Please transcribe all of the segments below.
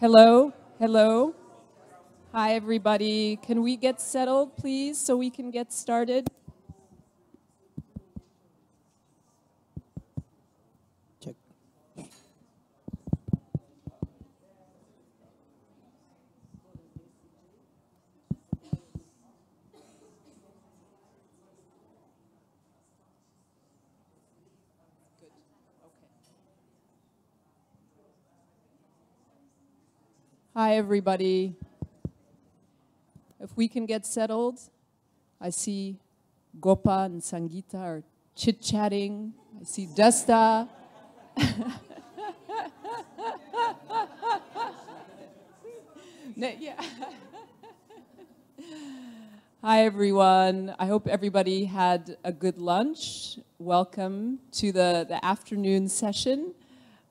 Hello, hello. Hi, everybody. Can we get settled, please, so we can get started? Hi, everybody. If we can get settled, I see Gopa and Sangita are chit chatting. I see Desta. yeah. Hi, everyone. I hope everybody had a good lunch. Welcome to the, the afternoon session.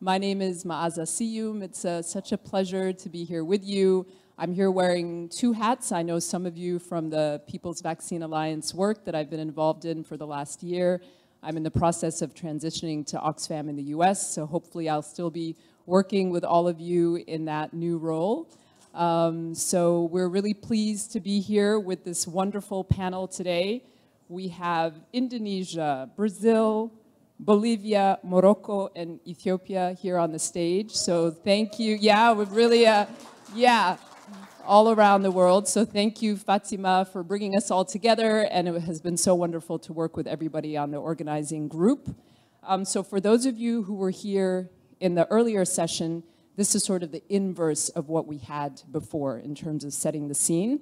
My name is Maaza Siyum. It's uh, such a pleasure to be here with you. I'm here wearing two hats. I know some of you from the People's Vaccine Alliance work that I've been involved in for the last year. I'm in the process of transitioning to Oxfam in the US, so hopefully I'll still be working with all of you in that new role. Um, so we're really pleased to be here with this wonderful panel today. We have Indonesia, Brazil, Bolivia, Morocco, and Ethiopia here on the stage. So thank you. Yeah, we've really, uh, yeah, all around the world. So thank you, Fatima, for bringing us all together. And it has been so wonderful to work with everybody on the organizing group. Um, so for those of you who were here in the earlier session, this is sort of the inverse of what we had before in terms of setting the scene.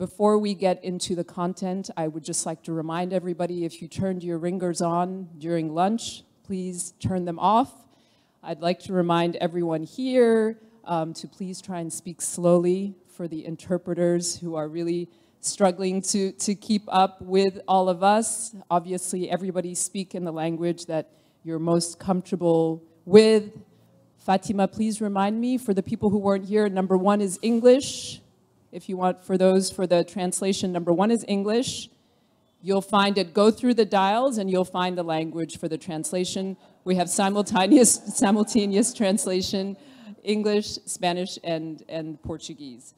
Before we get into the content, I would just like to remind everybody, if you turned your ringers on during lunch, please turn them off. I'd like to remind everyone here um, to please try and speak slowly for the interpreters who are really struggling to, to keep up with all of us. Obviously, everybody speak in the language that you're most comfortable with. Fatima, please remind me, for the people who weren't here, number one is English, if you want for those for the translation. Number one is English. You'll find it, go through the dials and you'll find the language for the translation. We have simultaneous, simultaneous translation, English, Spanish, and, and Portuguese.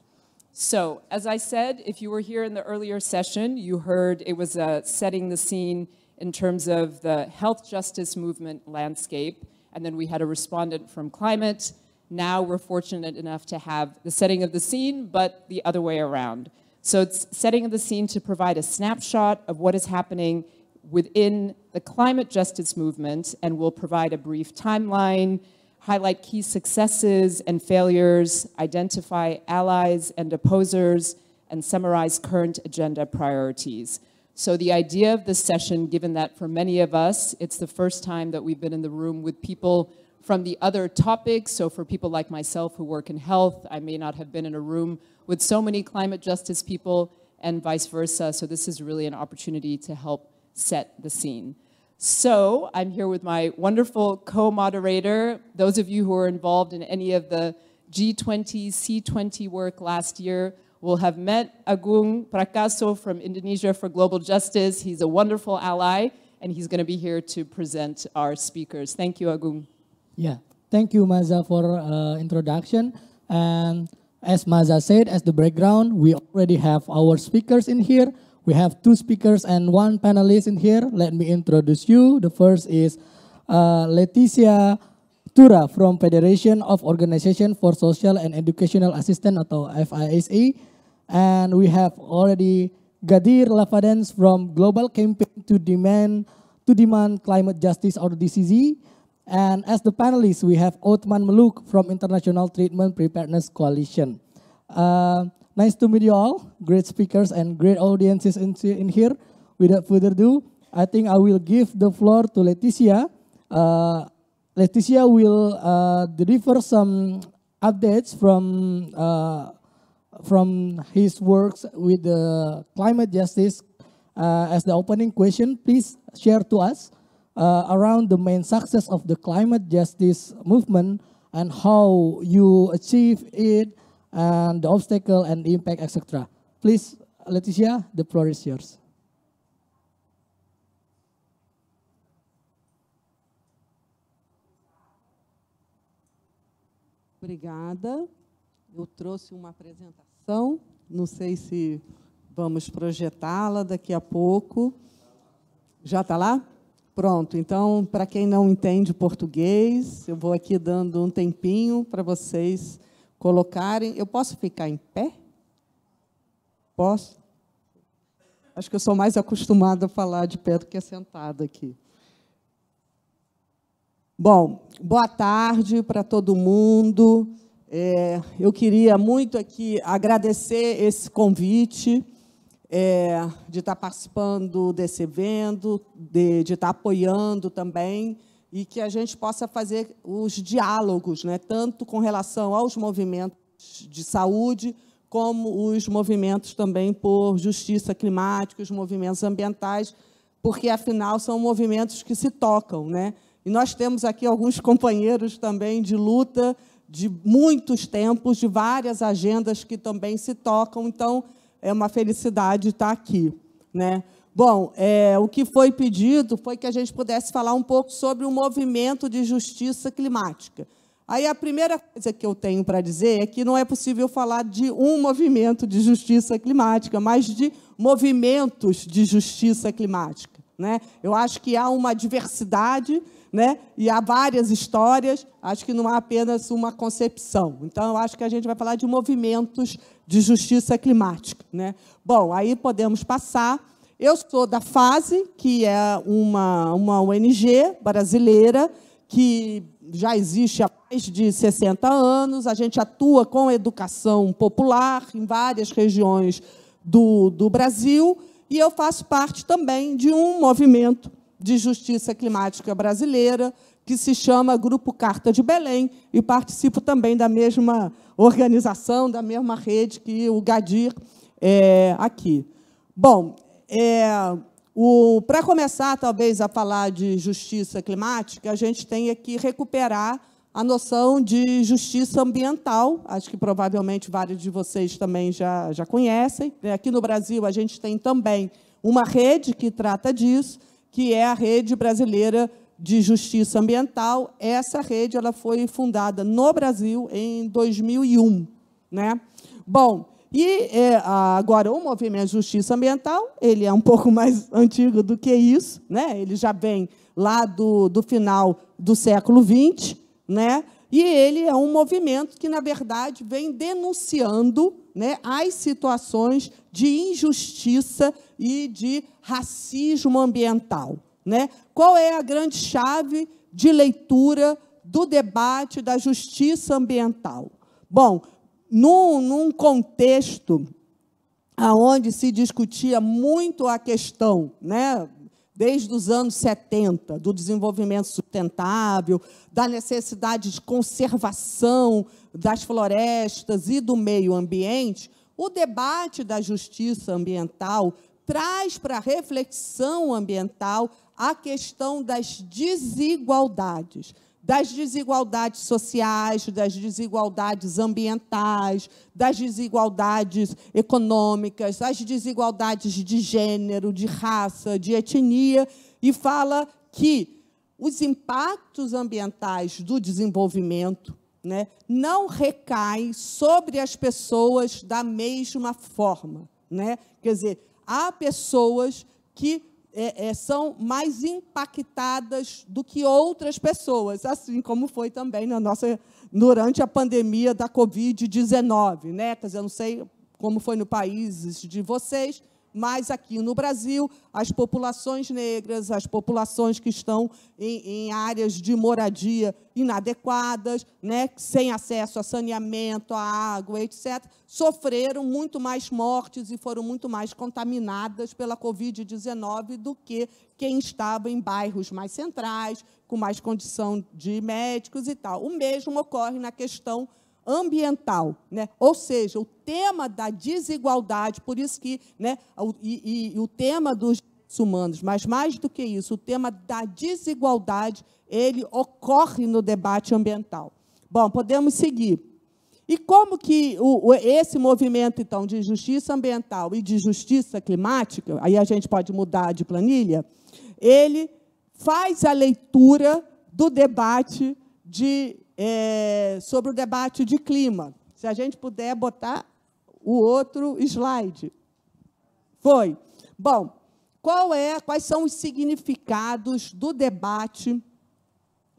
So, as I said, if you were here in the earlier session, you heard it was uh, setting the scene in terms of the health justice movement landscape. And then we had a respondent from climate, now we're fortunate enough to have the setting of the scene, but the other way around. So it's setting of the scene to provide a snapshot of what is happening within the climate justice movement and will provide a brief timeline, highlight key successes and failures, identify allies and opposers, and summarize current agenda priorities. So the idea of this session, given that for many of us, it's the first time that we've been in the room with people from the other topics. So for people like myself who work in health, I may not have been in a room with so many climate justice people and vice versa. So this is really an opportunity to help set the scene. So I'm here with my wonderful co-moderator. Those of you who are involved in any of the G20, C20 work last year will have met Agung Prakaso from Indonesia for Global Justice. He's a wonderful ally, and he's going to be here to present our speakers. Thank you, Agung. Yeah, thank you, Maza, for uh, introduction. And as Maza said, as the background, we already have our speakers in here. We have two speakers and one panelist in here. Let me introduce you. The first is uh, Leticia Tura from Federation of Organization for Social and Educational Assistance or FISA. And we have already Gadir Lavadens from Global Campaign to Demand to Demand Climate Justice or DCZ. And as the panelists, we have Othman Maluk from International Treatment Preparedness Coalition. Uh, nice to meet you all, great speakers and great audiences in, in here. Without further ado, I think I will give the floor to Leticia. Uh, Leticia will uh, deliver some updates from uh, from his works with the climate justice. Uh, as the opening question, please share to us uh, around the main success of the climate justice movement and how you achieve it and the obstacle and the impact, etc. Please, Leticia, the floor is yours. Obrigada. Eu trouxe uma apresentação, não sei se vamos projetá-la daqui a pouco. Já está lá? Pronto, então, para quem não entende português, eu vou aqui dando um tempinho para vocês colocarem. Eu posso ficar em pé? Posso? Acho que eu sou mais acostumada a falar de pé do que sentada aqui. Bom, boa tarde para todo mundo. É, eu queria muito aqui agradecer esse convite é, de estar tá participando desse evento, de, de estar tá apoiando também, e que a gente possa fazer os diálogos, né, tanto com relação aos movimentos de saúde, como os movimentos também por justiça climática, os movimentos ambientais, porque afinal são movimentos que se tocam, né? E nós temos aqui alguns companheiros também de luta de muitos tempos, de várias agendas que também se tocam. Então, é uma felicidade estar aqui. Né? Bom, é, o que foi pedido foi que a gente pudesse falar um pouco sobre o movimento de justiça climática. Aí a primeira coisa que eu tenho para dizer é que não é possível falar de um movimento de justiça climática, mas de movimentos de justiça climática. Né? Eu acho que há uma diversidade né? e há várias histórias, acho que não há apenas uma concepção. Então, eu acho que a gente vai falar de movimentos de justiça climática. Né? Bom, aí podemos passar. Eu sou da FASE, que é uma, uma ONG brasileira que já existe há mais de 60 anos. A gente atua com educação popular em várias regiões do, do Brasil e eu faço parte também de um movimento de justiça climática brasileira que se chama Grupo Carta de Belém e participo também da mesma organização, da mesma rede que o Gadir é, aqui. Bom, é, para começar, talvez, a falar de justiça climática, a gente tem é que recuperar a noção de justiça ambiental, acho que provavelmente vários de vocês também já, já conhecem. Né? Aqui no Brasil, a gente tem também uma rede que trata disso, que é a Rede Brasileira de Justiça Ambiental. Essa rede ela foi fundada no Brasil em 2001. Né? Bom, e é, agora o movimento Justiça Ambiental, ele é um pouco mais antigo do que isso, né? ele já vem lá do, do final do século XX, né? E ele é um movimento que, na verdade, vem denunciando né, as situações de injustiça e de racismo ambiental. Né? Qual é a grande chave de leitura do debate da justiça ambiental? Bom, num, num contexto onde se discutia muito a questão né, desde os anos 70, do desenvolvimento sustentável, da necessidade de conservação das florestas e do meio ambiente, o debate da justiça ambiental traz para a reflexão ambiental a questão das desigualdades das desigualdades sociais, das desigualdades ambientais, das desigualdades econômicas, das desigualdades de gênero, de raça, de etnia, e fala que os impactos ambientais do desenvolvimento né, não recaem sobre as pessoas da mesma forma. Né? Quer dizer, há pessoas que é, é, são mais impactadas do que outras pessoas, assim como foi também na nossa durante a pandemia da Covid-19, né? Quer dizer, eu não sei como foi no país de vocês, mas aqui no Brasil, as populações negras, as populações que estão em, em áreas de moradia inadequadas, né, sem acesso a saneamento, a água, etc., sofreram muito mais mortes e foram muito mais contaminadas pela Covid-19 do que quem estava em bairros mais centrais, com mais condição de médicos e tal. O mesmo ocorre na questão ambiental, né? ou seja, o tema da desigualdade, por isso que né, o, e, e o tema dos humanos, mas mais do que isso, o tema da desigualdade, ele ocorre no debate ambiental. Bom, podemos seguir. E como que o, esse movimento, então, de justiça ambiental e de justiça climática, aí a gente pode mudar de planilha, ele faz a leitura do debate de é, sobre o debate de clima. Se a gente puder botar o outro slide. Foi. Bom, qual é, quais são os significados do debate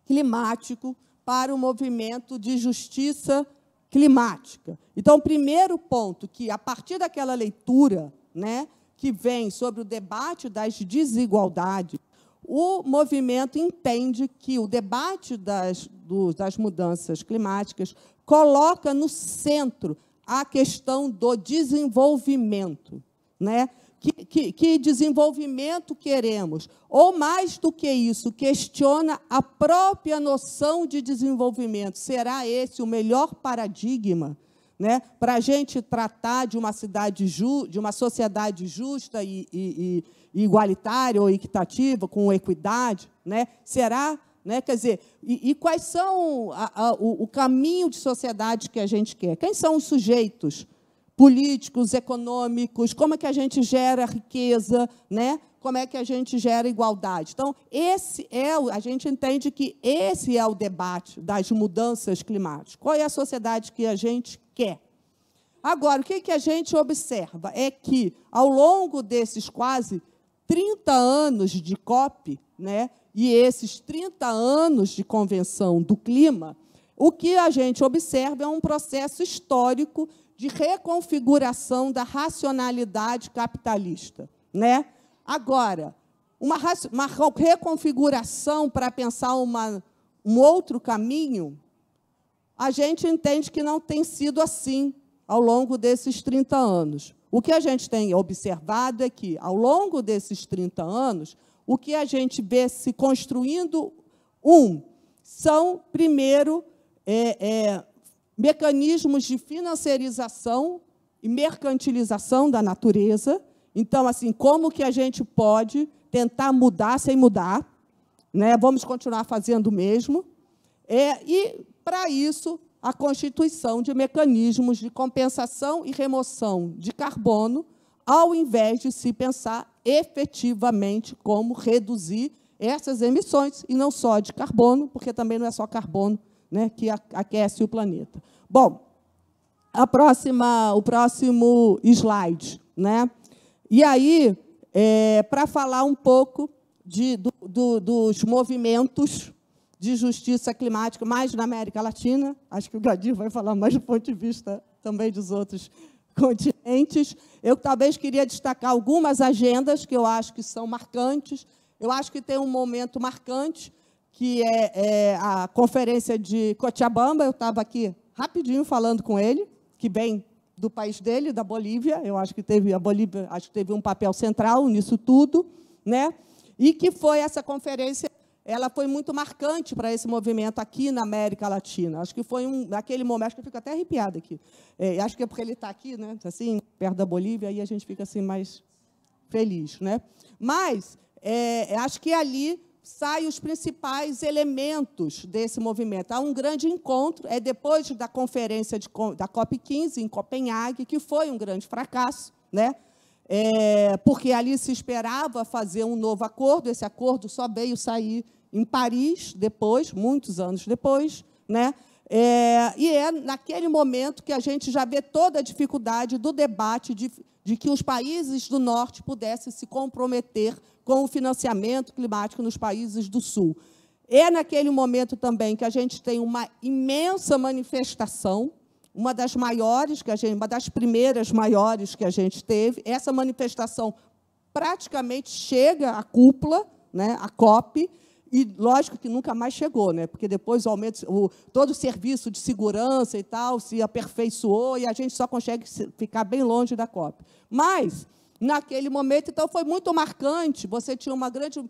climático para o movimento de justiça climática? Então, o primeiro ponto que a partir daquela leitura, né, que vem sobre o debate das desigualdades, o movimento entende que o debate das, do, das mudanças climáticas coloca no centro a questão do desenvolvimento. Né? Que, que, que desenvolvimento queremos? Ou, mais do que isso, questiona a própria noção de desenvolvimento. Será esse o melhor paradigma? Né, para a gente tratar de uma cidade ju, de uma sociedade justa e, e, igualitária ou equitativa, com equidade? Né? Será? Né? Quer dizer, e, e quais são a, a, o, o caminho de sociedade que a gente quer? Quem são os sujeitos? políticos, econômicos, como é que a gente gera riqueza, né? Como é que a gente gera igualdade? Então, esse é o, a gente entende que esse é o debate das mudanças climáticas. Qual é a sociedade que a gente quer? Agora, o que, que a gente observa é que ao longo desses quase 30 anos de COP, né, e esses 30 anos de Convenção do Clima, o que a gente observa é um processo histórico de reconfiguração da racionalidade capitalista. Né? Agora, uma, uma reconfiguração para pensar uma, um outro caminho, a gente entende que não tem sido assim ao longo desses 30 anos. O que a gente tem observado é que, ao longo desses 30 anos, o que a gente vê se construindo, um, são, primeiro, é, é, mecanismos de financiarização e mercantilização da natureza. Então, assim, como que a gente pode tentar mudar sem mudar? Né? Vamos continuar fazendo o mesmo. É, e, para isso, a constituição de mecanismos de compensação e remoção de carbono, ao invés de se pensar efetivamente como reduzir essas emissões, e não só de carbono, porque também não é só carbono né, que aquece o planeta. Bom, a próxima, o próximo slide. Né? E aí, é, para falar um pouco de, do, do, dos movimentos de justiça climática, mais na América Latina, acho que o Gadir vai falar mais do ponto de vista também dos outros continentes. Eu talvez queria destacar algumas agendas que eu acho que são marcantes. Eu acho que tem um momento marcante, que é, é a conferência de Cochabamba. Eu estava aqui rapidinho falando com ele, que vem do país dele, da Bolívia. Eu acho que teve a Bolívia, acho que teve um papel central nisso tudo, né? E que foi essa conferência ela foi muito marcante para esse movimento aqui na América Latina. Acho que foi um, naquele momento, acho que eu fico até arrepiada aqui. É, acho que é porque ele está aqui, né, assim, perto da Bolívia, aí a gente fica assim mais feliz. Né? Mas é, é, acho que ali saem os principais elementos desse movimento. Há um grande encontro, é depois da conferência de, da COP15 em Copenhague, que foi um grande fracasso, né? é, porque ali se esperava fazer um novo acordo, esse acordo só veio sair em Paris depois, muitos anos depois, né? É, e é naquele momento que a gente já vê toda a dificuldade do debate de, de que os países do norte pudessem se comprometer com o financiamento climático nos países do sul. É naquele momento também que a gente tem uma imensa manifestação uma das maiores que a gente, uma das primeiras maiores que a gente teve. Essa manifestação praticamente chega à cúpula, né, à COP, e lógico que nunca mais chegou, né? Porque depois o aumento, o, todo o serviço de segurança e tal se aperfeiçoou e a gente só consegue ficar bem longe da COP. Mas naquele momento, então, foi muito marcante. Você tinha uma grande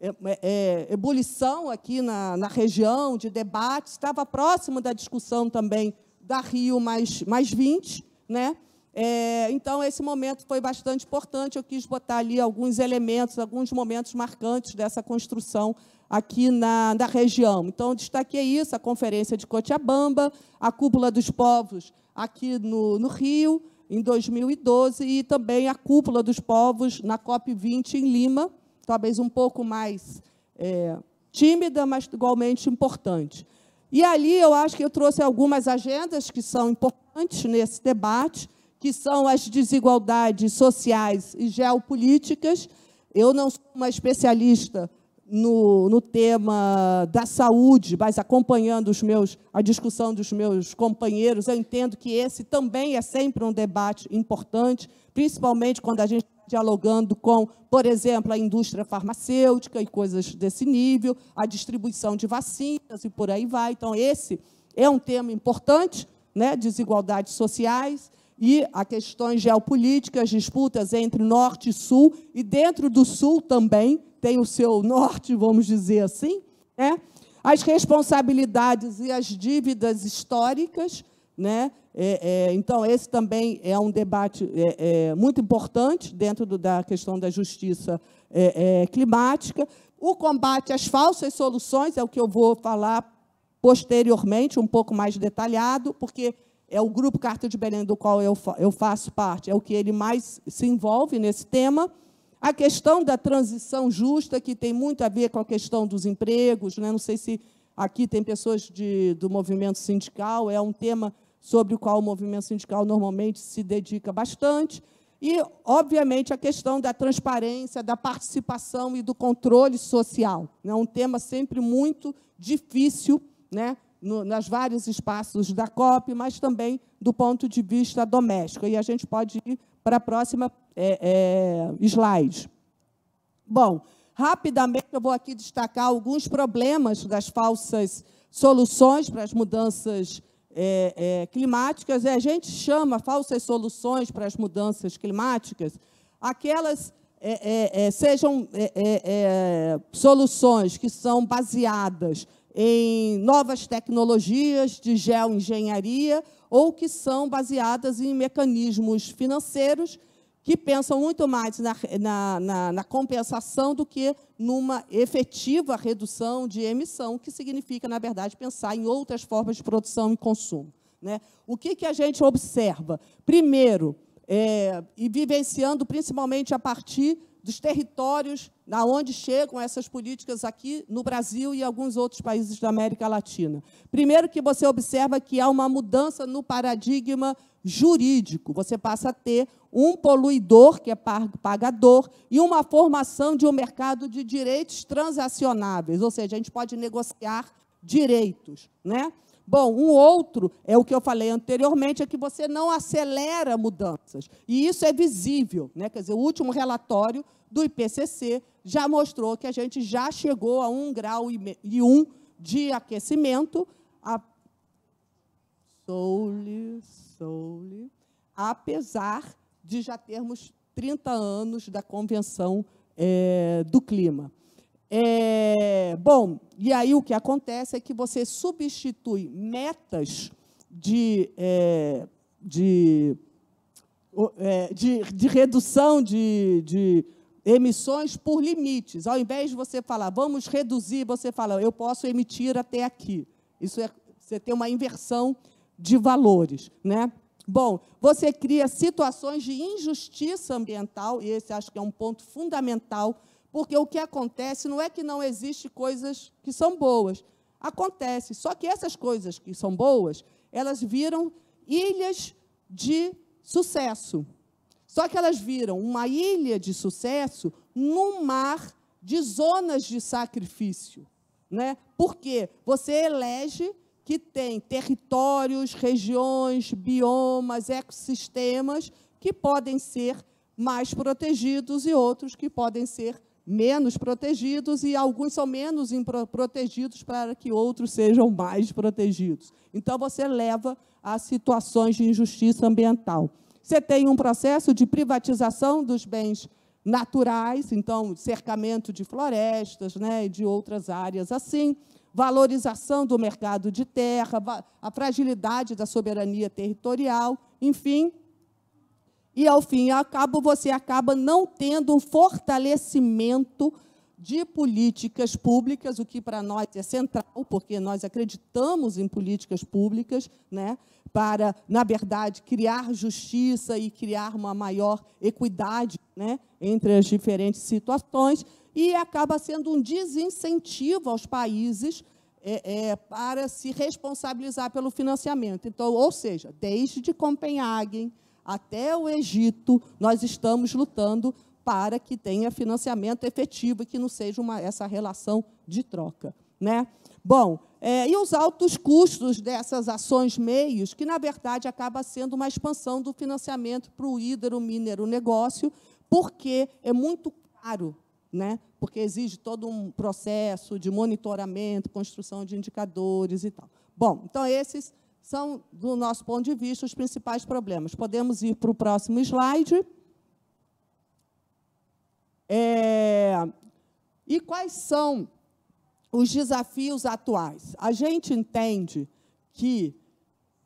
é, é, é ebulição aqui na, na região de debates, estava próximo da discussão também da Rio mais, mais 20, né? É, então, esse momento foi bastante importante. Eu quis botar ali alguns elementos, alguns momentos marcantes dessa construção aqui na, na região. Então, destaquei isso: a Conferência de Cochabamba, a Cúpula dos Povos aqui no, no Rio, em 2012, e também a Cúpula dos Povos na COP20 em Lima, talvez um pouco mais é, tímida, mas igualmente importante. E ali eu acho que eu trouxe algumas agendas que são importantes nesse debate, que são as desigualdades sociais e geopolíticas. Eu não sou uma especialista no, no tema da saúde, mas acompanhando meus, a discussão dos meus companheiros, eu entendo que esse também é sempre um debate importante, principalmente quando a gente dialogando com, por exemplo, a indústria farmacêutica e coisas desse nível, a distribuição de vacinas e por aí vai. Então, esse é um tema importante, né? desigualdades sociais e a questões geopolíticas, disputas entre norte e sul, e dentro do sul também tem o seu norte, vamos dizer assim, né? as responsabilidades e as dívidas históricas, né? É, é, então, esse também é um debate é, é muito importante dentro do, da questão da justiça é, é, climática. O combate às falsas soluções é o que eu vou falar posteriormente, um pouco mais detalhado, porque é o grupo Carta de Belém do qual eu, fa eu faço parte, é o que ele mais se envolve nesse tema. A questão da transição justa, que tem muito a ver com a questão dos empregos, né? não sei se aqui tem pessoas de, do movimento sindical, é um tema sobre o qual o movimento sindical normalmente se dedica bastante, e, obviamente, a questão da transparência, da participação e do controle social. É um tema sempre muito difícil né, no, nas vários espaços da COP, mas também do ponto de vista doméstico. E a gente pode ir para a próxima é, é, slide. Bom, rapidamente eu vou aqui destacar alguns problemas das falsas soluções para as mudanças é, é, climáticas, é, a gente chama falsas soluções para as mudanças climáticas, aquelas é, é, é sejam soluções que são baseadas em novas tecnologias de geoengenharia ou que são baseadas em mecanismos financeiros que pensam muito mais na, na, na, na compensação do que numa efetiva redução de emissão, que significa, na verdade, pensar em outras formas de produção e consumo. Né? O que, que a gente observa? Primeiro, é, e vivenciando principalmente a partir dos territórios na onde chegam essas políticas aqui no Brasil e alguns outros países da América Latina. Primeiro que você observa que há uma mudança no paradigma jurídico. Você passa a ter um poluidor, que é pagador, e uma formação de um mercado de direitos transacionáveis, ou seja, a gente pode negociar direitos. Né? Bom, um outro é o que eu falei anteriormente, é que você não acelera mudanças. E isso é visível. Né? Quer dizer, o último relatório do IPCC já mostrou que a gente já chegou a um grau e um de aquecimento. A... Soule, soule, apesar de já termos 30 anos da Convenção é, do Clima. É, bom, e aí o que acontece é que você substitui metas de, é, de, é, de, de, redução de, de emissões por limites. Ao invés de você falar, vamos reduzir, você fala, eu posso emitir até aqui. Isso é, você tem uma inversão de valores, né? Bom, você cria situações de injustiça ambiental, e esse acho que é um ponto fundamental porque o que acontece não é que não existe coisas que são boas. Acontece, só que essas coisas que são boas, elas viram ilhas de sucesso. Só que elas viram uma ilha de sucesso num mar de zonas de sacrifício. Né? Porque você elege que tem territórios, regiões, biomas, ecossistemas que podem ser mais protegidos e outros que podem ser menos protegidos e alguns são menos protegidos para que outros sejam mais protegidos. Então, você leva a situações de injustiça ambiental. Você tem um processo de privatização dos bens naturais, então, cercamento de florestas né, e de outras áreas assim, valorização do mercado de terra, a fragilidade da soberania territorial, enfim, e ao fim e ao cabo você acaba não tendo um fortalecimento de políticas públicas, o que para nós é central, porque nós acreditamos em políticas públicas, né, para, na verdade, criar justiça e criar uma maior equidade né, entre as diferentes situações, e acaba sendo um desincentivo aos países é, é, para se responsabilizar pelo financiamento. Então, ou seja, desde Copenhague, até o Egito, nós estamos lutando para que tenha financiamento efetivo e que não seja uma, essa relação de troca. Né? Bom, é, e os altos custos dessas ações meios, que, na verdade, acaba sendo uma expansão do financiamento para o ídero mineiro negócio, porque é muito caro, né? porque exige todo um processo de monitoramento, construção de indicadores e tal. Bom, então esses são, do nosso ponto de vista, os principais problemas. Podemos ir para o próximo slide. É, e quais são os desafios atuais? A gente entende que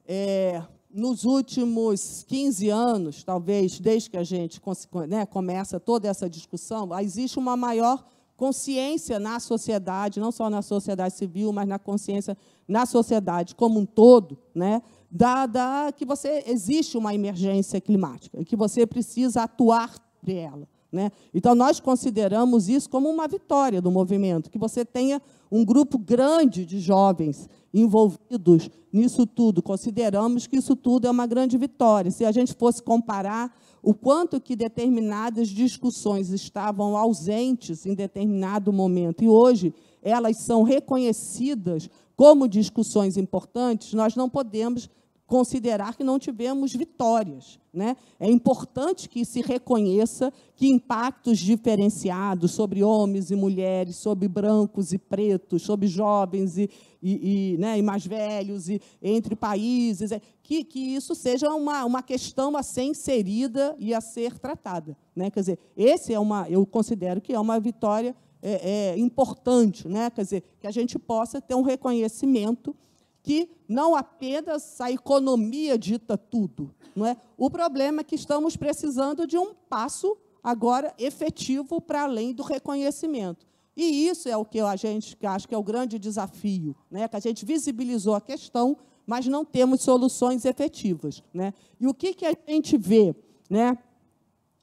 é, nos últimos 15 anos, talvez desde que a gente né, começa toda essa discussão, existe uma maior consciência na sociedade, não só na sociedade civil, mas na consciência na sociedade como um todo, né, da, da que você existe uma emergência climática e que você precisa atuar sobre ela. Né? Então, nós consideramos isso como uma vitória do movimento, que você tenha um grupo grande de jovens envolvidos nisso tudo. Consideramos que isso tudo é uma grande vitória. Se a gente fosse comparar o quanto que determinadas discussões estavam ausentes em determinado momento e hoje elas são reconhecidas como discussões importantes, nós não podemos considerar que não tivemos vitórias. Né? É importante que se reconheça que impactos diferenciados sobre homens e mulheres, sobre brancos e pretos, sobre jovens e, e, e, né, e mais velhos, e entre países, é, que, que isso seja uma, uma questão a ser inserida e a ser tratada. Né? Quer dizer, esse é uma, eu considero que é uma vitória é, é, importante, né? quer dizer, que a gente possa ter um reconhecimento que não apenas a economia dita tudo. Não é? O problema é que estamos precisando de um passo agora efetivo para além do reconhecimento. E isso é o que a gente que acho que é o grande desafio, né? que a gente visibilizou a questão, mas não temos soluções efetivas. Né? E o que, que a gente vê? Né?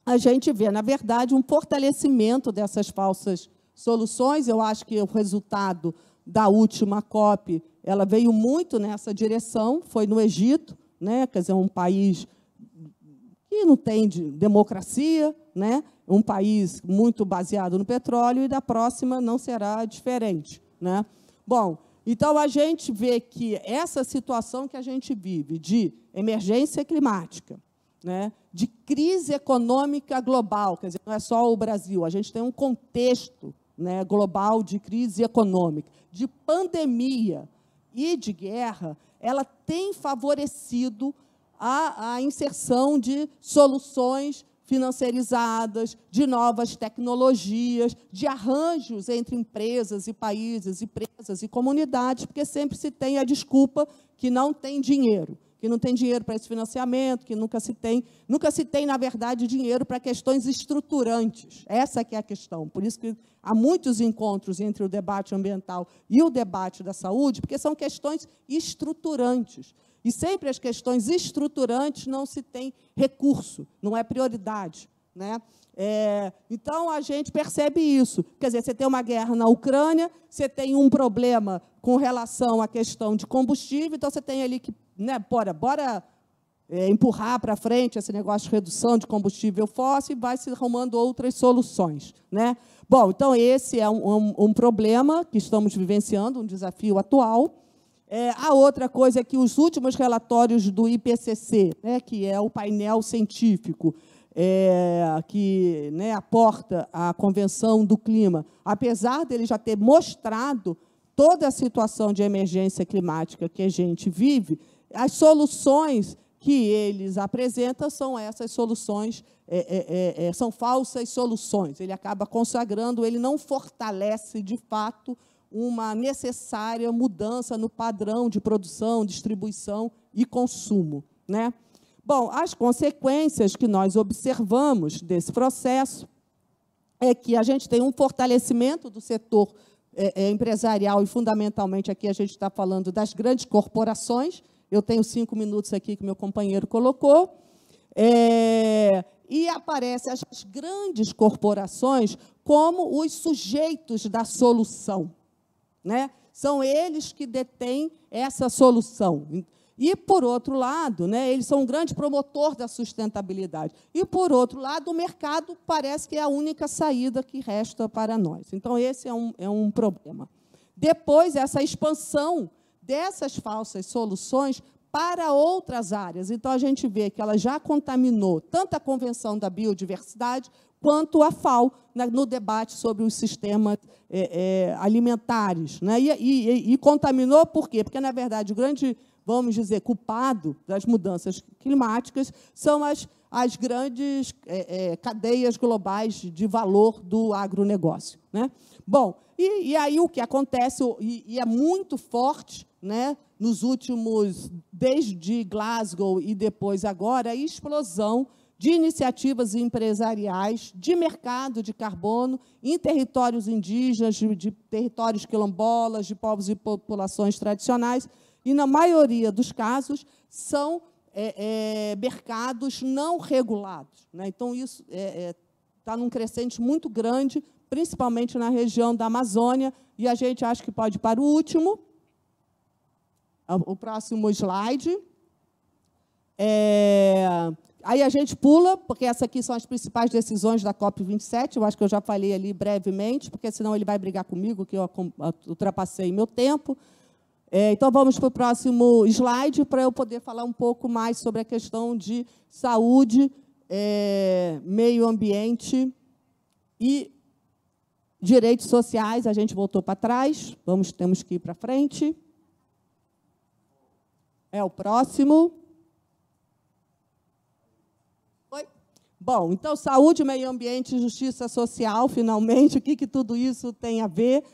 A gente vê, na verdade, um fortalecimento dessas falsas soluções. Eu acho que o resultado da última COP ela veio muito nessa direção, foi no Egito, né? quer dizer, um país que não tem democracia, né? um país muito baseado no petróleo, e da próxima não será diferente. Né? Bom, então a gente vê que essa situação que a gente vive de emergência climática, né, de crise econômica global, quer dizer, não é só o Brasil, a gente tem um contexto né, global de crise econômica, de pandemia, e de guerra, ela tem favorecido a, a inserção de soluções financiarizadas, de novas tecnologias, de arranjos entre empresas e países, empresas e comunidades, porque sempre se tem a desculpa que não tem dinheiro que não tem dinheiro para esse financiamento, que nunca se tem, nunca se tem, na verdade, dinheiro para questões estruturantes. Essa que é a questão. Por isso que há muitos encontros entre o debate ambiental e o debate da saúde, porque são questões estruturantes. E sempre as questões estruturantes não se tem recurso, não é prioridade, né? É, então a gente percebe isso. Quer dizer, você tem uma guerra na Ucrânia, você tem um problema com relação à questão de combustível, então você tem ali que, né, bora, bora é, empurrar para frente esse negócio de redução de combustível fóssil e vai se arrumando outras soluções. Né? Bom, então esse é um, um, um problema que estamos vivenciando, um desafio atual. É, a outra coisa é que os últimos relatórios do IPCC, né, que é o painel científico, é, que né, aporta a Convenção do Clima, apesar dele já ter mostrado toda a situação de emergência climática que a gente vive, as soluções que eles apresentam são essas soluções, é, é, é, é são falsas soluções. Ele acaba consagrando, ele não fortalece de fato uma necessária mudança no padrão de produção, distribuição e consumo. Né? Bom, as consequências que nós observamos desse processo é que a gente tem um fortalecimento do setor é, é, empresarial e, fundamentalmente, aqui a gente está falando das grandes corporações. Eu tenho cinco minutos aqui que meu companheiro colocou. É, e aparecem as grandes corporações como os sujeitos da solução. Né? São eles que detêm essa solução. E, por outro lado, né, eles são um grande promotor da sustentabilidade. E, por outro lado, o mercado parece que é a única saída que resta para nós. Então, esse é um, é um problema. Depois, essa expansão dessas falsas soluções para outras áreas. Então, a gente vê que ela já contaminou tanto a Convenção da Biodiversidade quanto a FAO né, no debate sobre os sistemas é, é, alimentares. Né? E, e, e, contaminou por quê? Porque, na verdade, o grande, vamos dizer, culpado das mudanças climáticas são as, as grandes é, é cadeias globais de valor do agronegócio. Né? Bom, e, e aí o que acontece, e, e é muito forte, né, nos últimos, desde Glasgow e depois agora, a explosão de iniciativas empresariais de mercado de carbono em territórios indígenas, de, de territórios quilombolas, de povos e populações tradicionais, e na maioria dos casos são é, é, mercados não regulados. Né? Então, isso está é, é tá num crescente muito grande principalmente na região da Amazônia, e a gente acha que pode ir para o último, ah, o próximo slide. É, aí a gente pula, porque essas aqui são as principais decisões da COP27, eu acho que eu já falei ali brevemente, porque senão ele vai brigar comigo, que eu ultrapassei meu tempo. É, então, vamos para o próximo slide, para eu poder falar um pouco mais sobre a questão de saúde, é, meio ambiente e Direitos sociais, a gente voltou para trás, vamos, temos que ir para frente. É o próximo. Oi? Bom, então, saúde, meio ambiente e justiça social, finalmente, o que, que tudo isso tem a ver?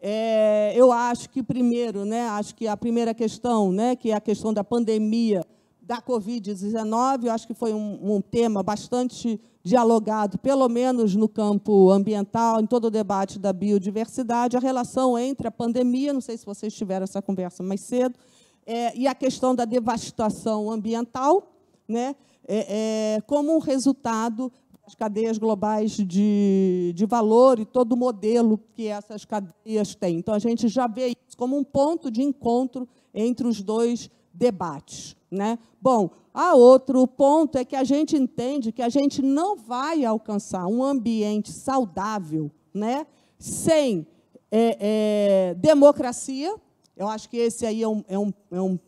É, eu acho que, primeiro, né, acho que a primeira questão, né, que é a questão da pandemia da Covid-19, eu acho que foi um, um tema bastante importante dialogado, pelo menos no campo ambiental, em todo o debate da biodiversidade, a relação entre a pandemia, não sei se vocês tiveram essa conversa mais cedo, é, e a questão da devastação ambiental, né, é, é, como resultado das cadeias globais de, de valor e todo o modelo que essas cadeias têm. Então, a gente já vê isso como um ponto de encontro entre os dois debates. Né? Bom, a outro ponto é que a gente entende que a gente não vai alcançar um ambiente saudável né, sem é, é, democracia. Eu acho que esse aí é, um, é um, é um,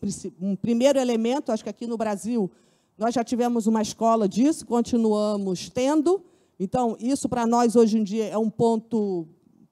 um primeiro elemento. Acho que aqui no Brasil nós já tivemos uma escola disso, continuamos tendo. Então, isso para nós hoje em dia é um ponto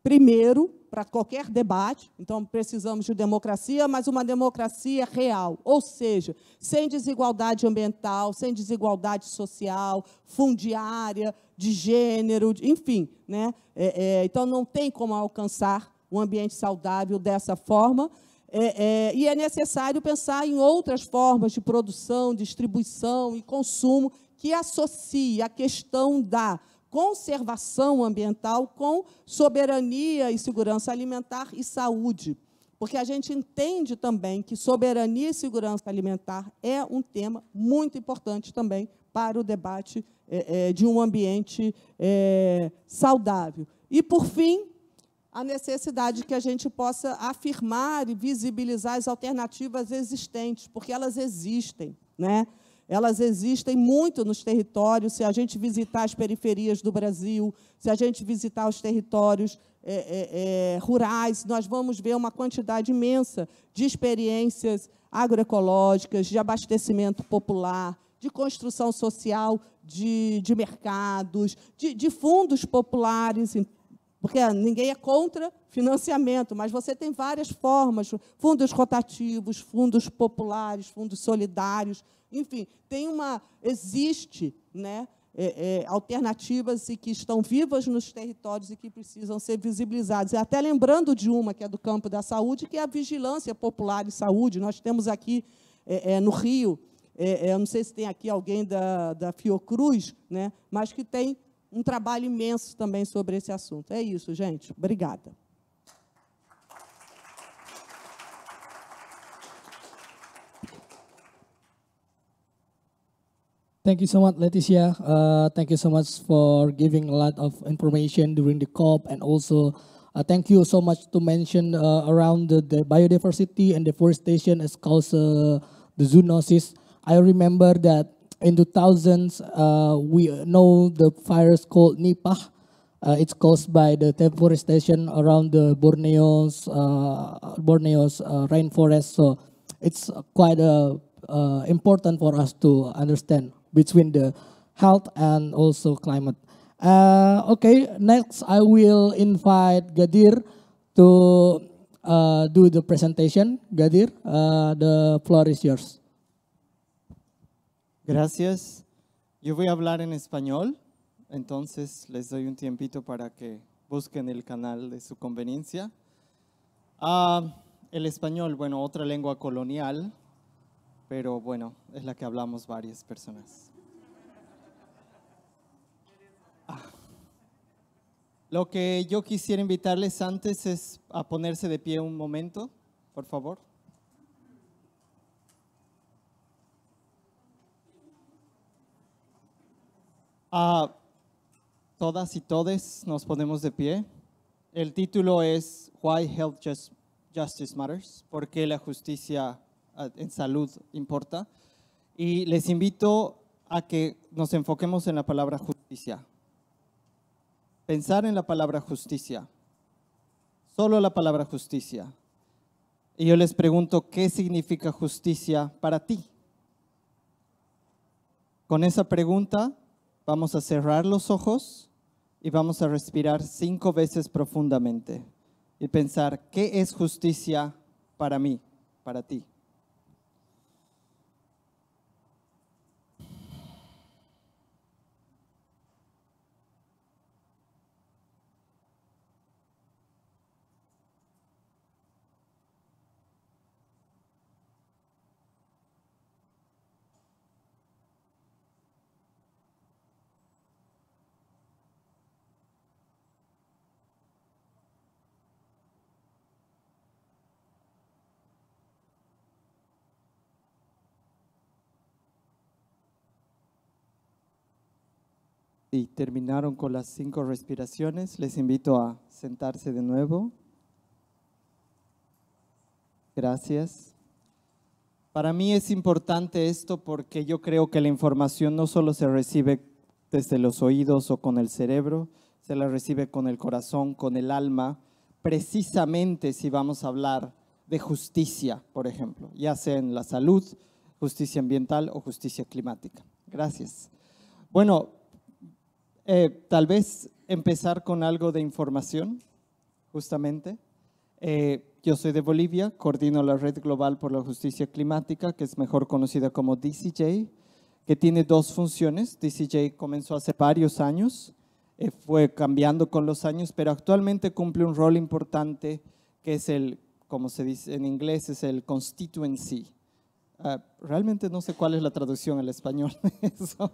primeiro para qualquer debate, então precisamos de democracia, mas uma democracia real, ou seja, sem desigualdade ambiental, sem desigualdade social, fundiária, de gênero, enfim. Né? É, é, então, não tem como alcançar um ambiente saudável dessa forma. É, é, e é necessário pensar em outras formas de produção, distribuição e consumo que associe a questão da conservação ambiental com soberania e segurança alimentar e saúde. Porque a gente entende também que soberania e segurança alimentar é um tema muito importante também para o debate é, de um ambiente é, saudável. E, por fim, a necessidade que a gente possa afirmar e visibilizar as alternativas existentes, porque elas existem. Né? Elas existem muito nos territórios. Se a gente visitar as periferias do Brasil, se a gente visitar os territórios é, é, é, rurais, nós vamos ver uma quantidade imensa de experiências agroecológicas, de abastecimento popular, de construção social de, de mercados, de, de fundos populares, porque ninguém é contra financiamento, mas você tem várias formas, fundos rotativos, fundos populares, fundos solidários, enfim, tem uma existe, né, é, é, alternativas e que estão vivas nos territórios e que precisam ser visibilizadas. E até lembrando de uma que é do campo da saúde, que é a vigilância popular de saúde. Nós temos aqui é, é no Rio, é, é, eu não sei se tem aqui alguém da, da Fiocruz, né, mas que tem um trabalho imenso também sobre esse assunto. É isso, gente. Obrigada. Thank you so much, Leticia. Uh, thank you so much for giving a lot of information during the COP and also uh, thank you so much to mention uh, around the, the, biodiversity and deforestation as cause uh, the zoonosis. I remember that in the 2000s, uh, we know the virus called Nipah. Uh, it's caused by the deforestation around the Borneo's, Borneo's rainforest. So it's quite important for us to understand between the health and also climate. Uh, okay, next I will invite Gadir to uh, do the presentation. Gadir, uh, the floor is yours. Gracias. Yo voy a hablar en español, entonces les doy un tiempito para que busquen el canal de su conveniencia. Ah, el español, bueno, otra lengua colonial, pero bueno, es la que hablamos varias personas. Lo que yo quisiera invitarles antes es a ponerse de pie un momento, por favor. A todas y todes nos ponemos de pie. El título es Why Health Justice Matters, ¿por qué la justicia en salud importa? Y les invito a que nos enfoquemos en la palabra justicia pensar en la palabra justicia, solo la palabra justicia. Y yo les pregunto, ¿qué significa justicia para ti? Con esa pregunta vamos a cerrar los ojos y vamos a respirar cinco veces profundamente y pensar, ¿qué es justicia para mí, para ti? terminaron con las cinco respiraciones, les invito a sentarse de nuevo. Gracias. Para mí es importante esto porque yo creo que la información no solo se recibe desde los oídos o con el cerebro, se la recibe con el corazón, con el alma, precisamente si vamos a hablar de justicia, por ejemplo, ya sea en la salud, justicia ambiental o justicia climática. Gracias. Bueno, eh, tal vez empezar con algo de información, justamente. Eh, yo soy de Bolivia, coordino la Red Global por la Justicia Climática, que es mejor conocida como DCJ, que tiene dos funciones. DCJ comenzó hace varios años, eh, fue cambiando con los años, pero actualmente cumple un rol importante que es el, como se dice en inglés, es el constituency. Ah, realmente no sé cuál es la traducción al español de eso,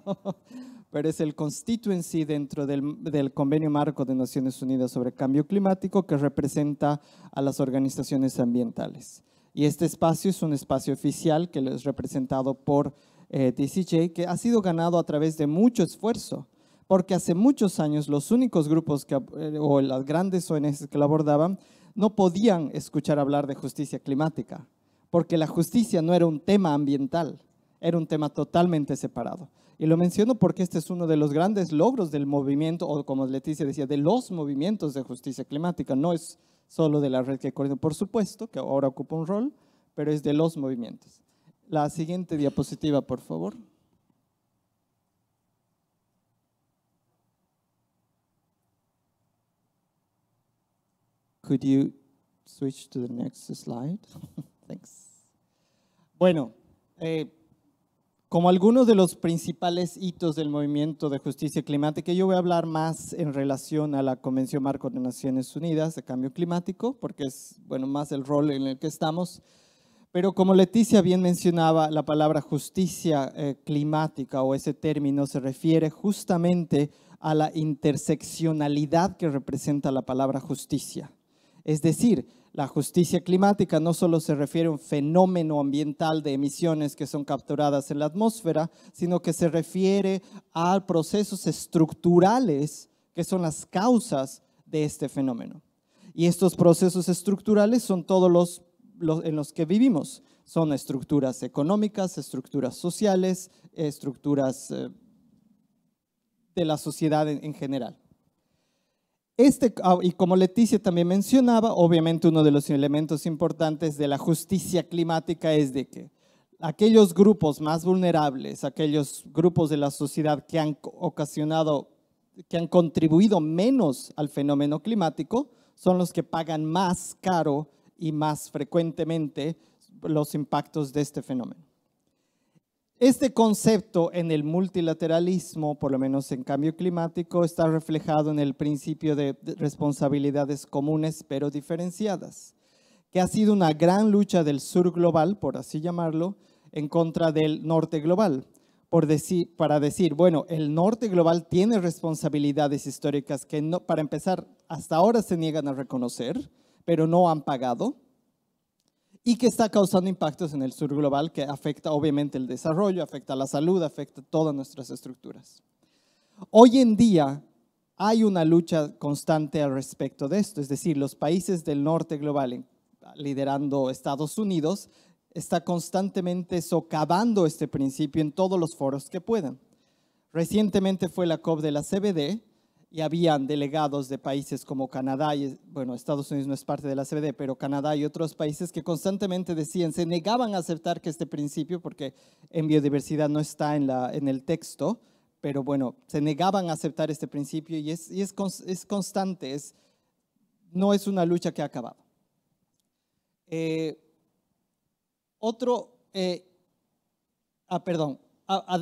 pero es el constituency dentro del, convenio marco de Naciones Unidas sobre Cambio Climático que representa a las organizaciones ambientales. Y este espacio es un espacio oficial que es representado por eh, DCJ, que ha sido ganado a través de mucho esfuerzo, porque hace muchos años los únicos grupos eh, o las grandes ONGs que lo abordaban no podían escuchar hablar de justicia climática, porque la justicia no era un tema ambiental, era un tema totalmente separado. Y lo menciono porque este es uno de los grandes logros del movimiento, o como Leticia decía, de los movimientos de justicia climática. No es solo de la red que coordina, por supuesto, que ahora ocupa un rol, pero es de los movimientos. La siguiente diapositiva, por favor. Could you switch to the next slide? Thanks. Bueno, eh, como algunos de los principales hitos del movimiento de justicia climática, yo voy a hablar más en relación a la Convención Marco de Naciones Unidas de Cambio Climático, porque es bueno, más el rol en el que estamos. Pero como Leticia bien mencionaba, la palabra justicia eh, climática o ese término se refiere justamente a la interseccionalidad que representa la palabra justicia. Es decir, la justicia climática no solo se refiere a un fenómeno ambiental de emisiones que son capturadas en la atmósfera, sino que se refiere a procesos estructurales que son las causas de este fenómeno. Y estos procesos estructurales son todos los, en los que vivimos. Son estructuras económicas, estructuras sociales, estructuras eh, de la sociedad en general. Este, ah, y como Leticia también mencionaba, obviamente uno de los elementos importantes de la justicia climática es de que aquellos grupos más vulnerables, aquellos grupos de la sociedad que han ocasionado, que han contribuido menos al fenómeno climático, son los que pagan más caro y más frecuentemente los impactos de este fenómeno. Este concepto en el multilateralismo, por lo menos en cambio climático, está reflejado en el principio de responsabilidades comunes pero diferenciadas, que ha sido una gran lucha del sur global, por así llamarlo, en contra del norte global, para decir, bueno, el norte global tiene responsabilidades históricas que, no, para empezar, hasta ahora se niegan a reconocer, pero no han pagado y que está causando impactos en el sur global que afecta obviamente el desarrollo, afecta la salud, afecta todas nuestras estructuras. Hoy en día hay una lucha constante al respecto de esto, es decir, los países del norte global, liderando Estados Unidos, está constantemente socavando este principio en todos los foros que puedan. Recientemente fue la COP de la CBD, y habían delegados de países como Canadá, y bueno, Estados Unidos no es parte de la CBD, pero Canadá y otros países que constantemente decían, se negaban a aceptar que este principio, porque en biodiversidad no está en, la, en el texto, pero bueno, se negaban a aceptar este principio y es, es, constante, es, no es una lucha que ha acabado. Eh, otro, eh, ah, perdón, a,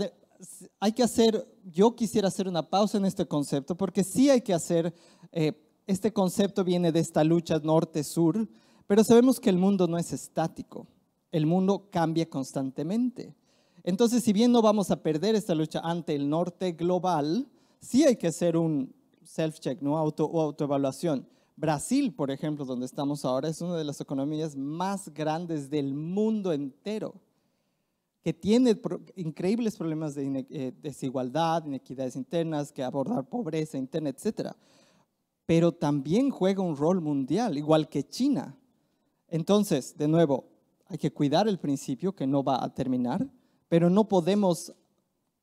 hay que hacer, yo quisiera hacer una pausa en este concepto, porque sí hay que hacer, eh, este concepto viene de esta lucha norte-sur, pero sabemos que el mundo no es estático, el mundo cambia constantemente. Entonces, si bien no vamos a perder esta lucha ante el norte global, sí hay que hacer un self-check, ¿no? Auto o autoevaluación. Brasil, por ejemplo, donde estamos ahora, es una de las economías más grandes del mundo entero que tiene increíbles problemas de eh, desigualdad, inequidades internas, que abordar pobreza interna, etc. Pero también juega un rol mundial, igual que China. Entonces, de nuevo, hay que cuidar el principio que no va a terminar, pero no podemos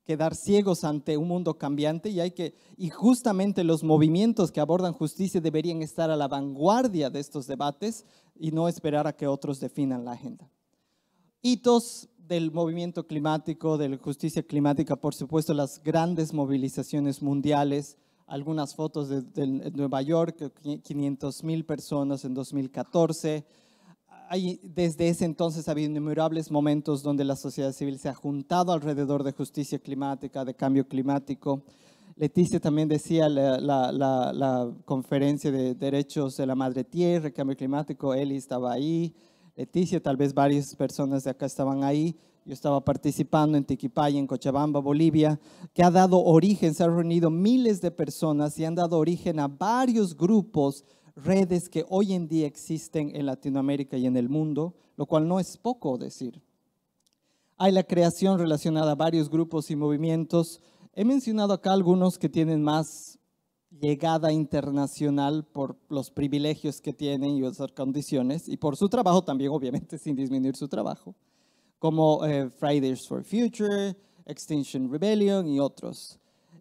quedar ciegos ante un mundo cambiante y hay que y justamente los movimientos que abordan justicia deberían estar a la vanguardia de estos debates y no esperar a que otros definan la agenda. Hitos del movimiento climático, de la justicia climática, por supuesto, las grandes movilizaciones mundiales, algunas fotos de, Nueva York, 500 personas en 2014. Hay, desde ese entonces ha habido innumerables momentos donde la sociedad civil se ha juntado alrededor de justicia climática, de cambio climático. Leticia también decía la, conferencia de derechos de la madre tierra, cambio climático, Eli estaba ahí. Leticia, tal vez varias personas de acá estaban ahí. Yo estaba participando en Tiquipaya, en Cochabamba, Bolivia, que ha dado origen, se han reunido miles de personas y han dado origen a varios grupos, redes que hoy en día existen en Latinoamérica y en el mundo, lo cual no es poco decir. Hay la creación relacionada a varios grupos y movimientos. He mencionado acá algunos que tienen más llegada internacional por los privilegios que tienen y otras condiciones, y por su trabajo también, obviamente, sin disminuir su trabajo, como eh, Fridays for Future, Extinction Rebellion y otros.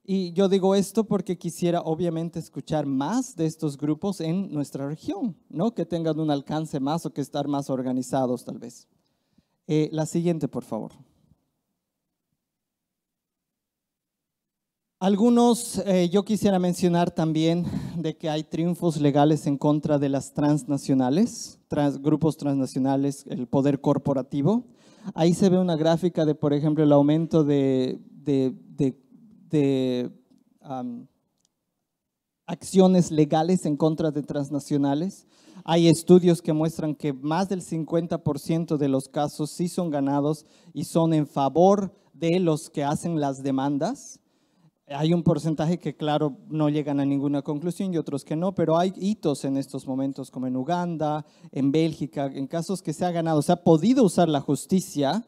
Y yo digo esto porque quisiera, obviamente, escuchar más de estos grupos en nuestra región, ¿no? que tengan un alcance más o que estar más organizados, tal vez. Eh, la siguiente, por favor. Algunos eh, yo quisiera mencionar también de que hay triunfos legales en contra de las transnacionales, grupos transnacionales, el poder corporativo. Ahí se ve una gráfica de, por ejemplo, el aumento de, acciones legales en contra de transnacionales. Hay estudios que muestran que más del 50% de los casos sí son ganados y son en favor de los que hacen las demandas. Hay un porcentaje que, claro, no llegan a ninguna conclusión y otros que no, pero hay hitos en estos momentos, como en Uganda, en Bélgica, en casos que se ha ganado, se ha podido usar la justicia,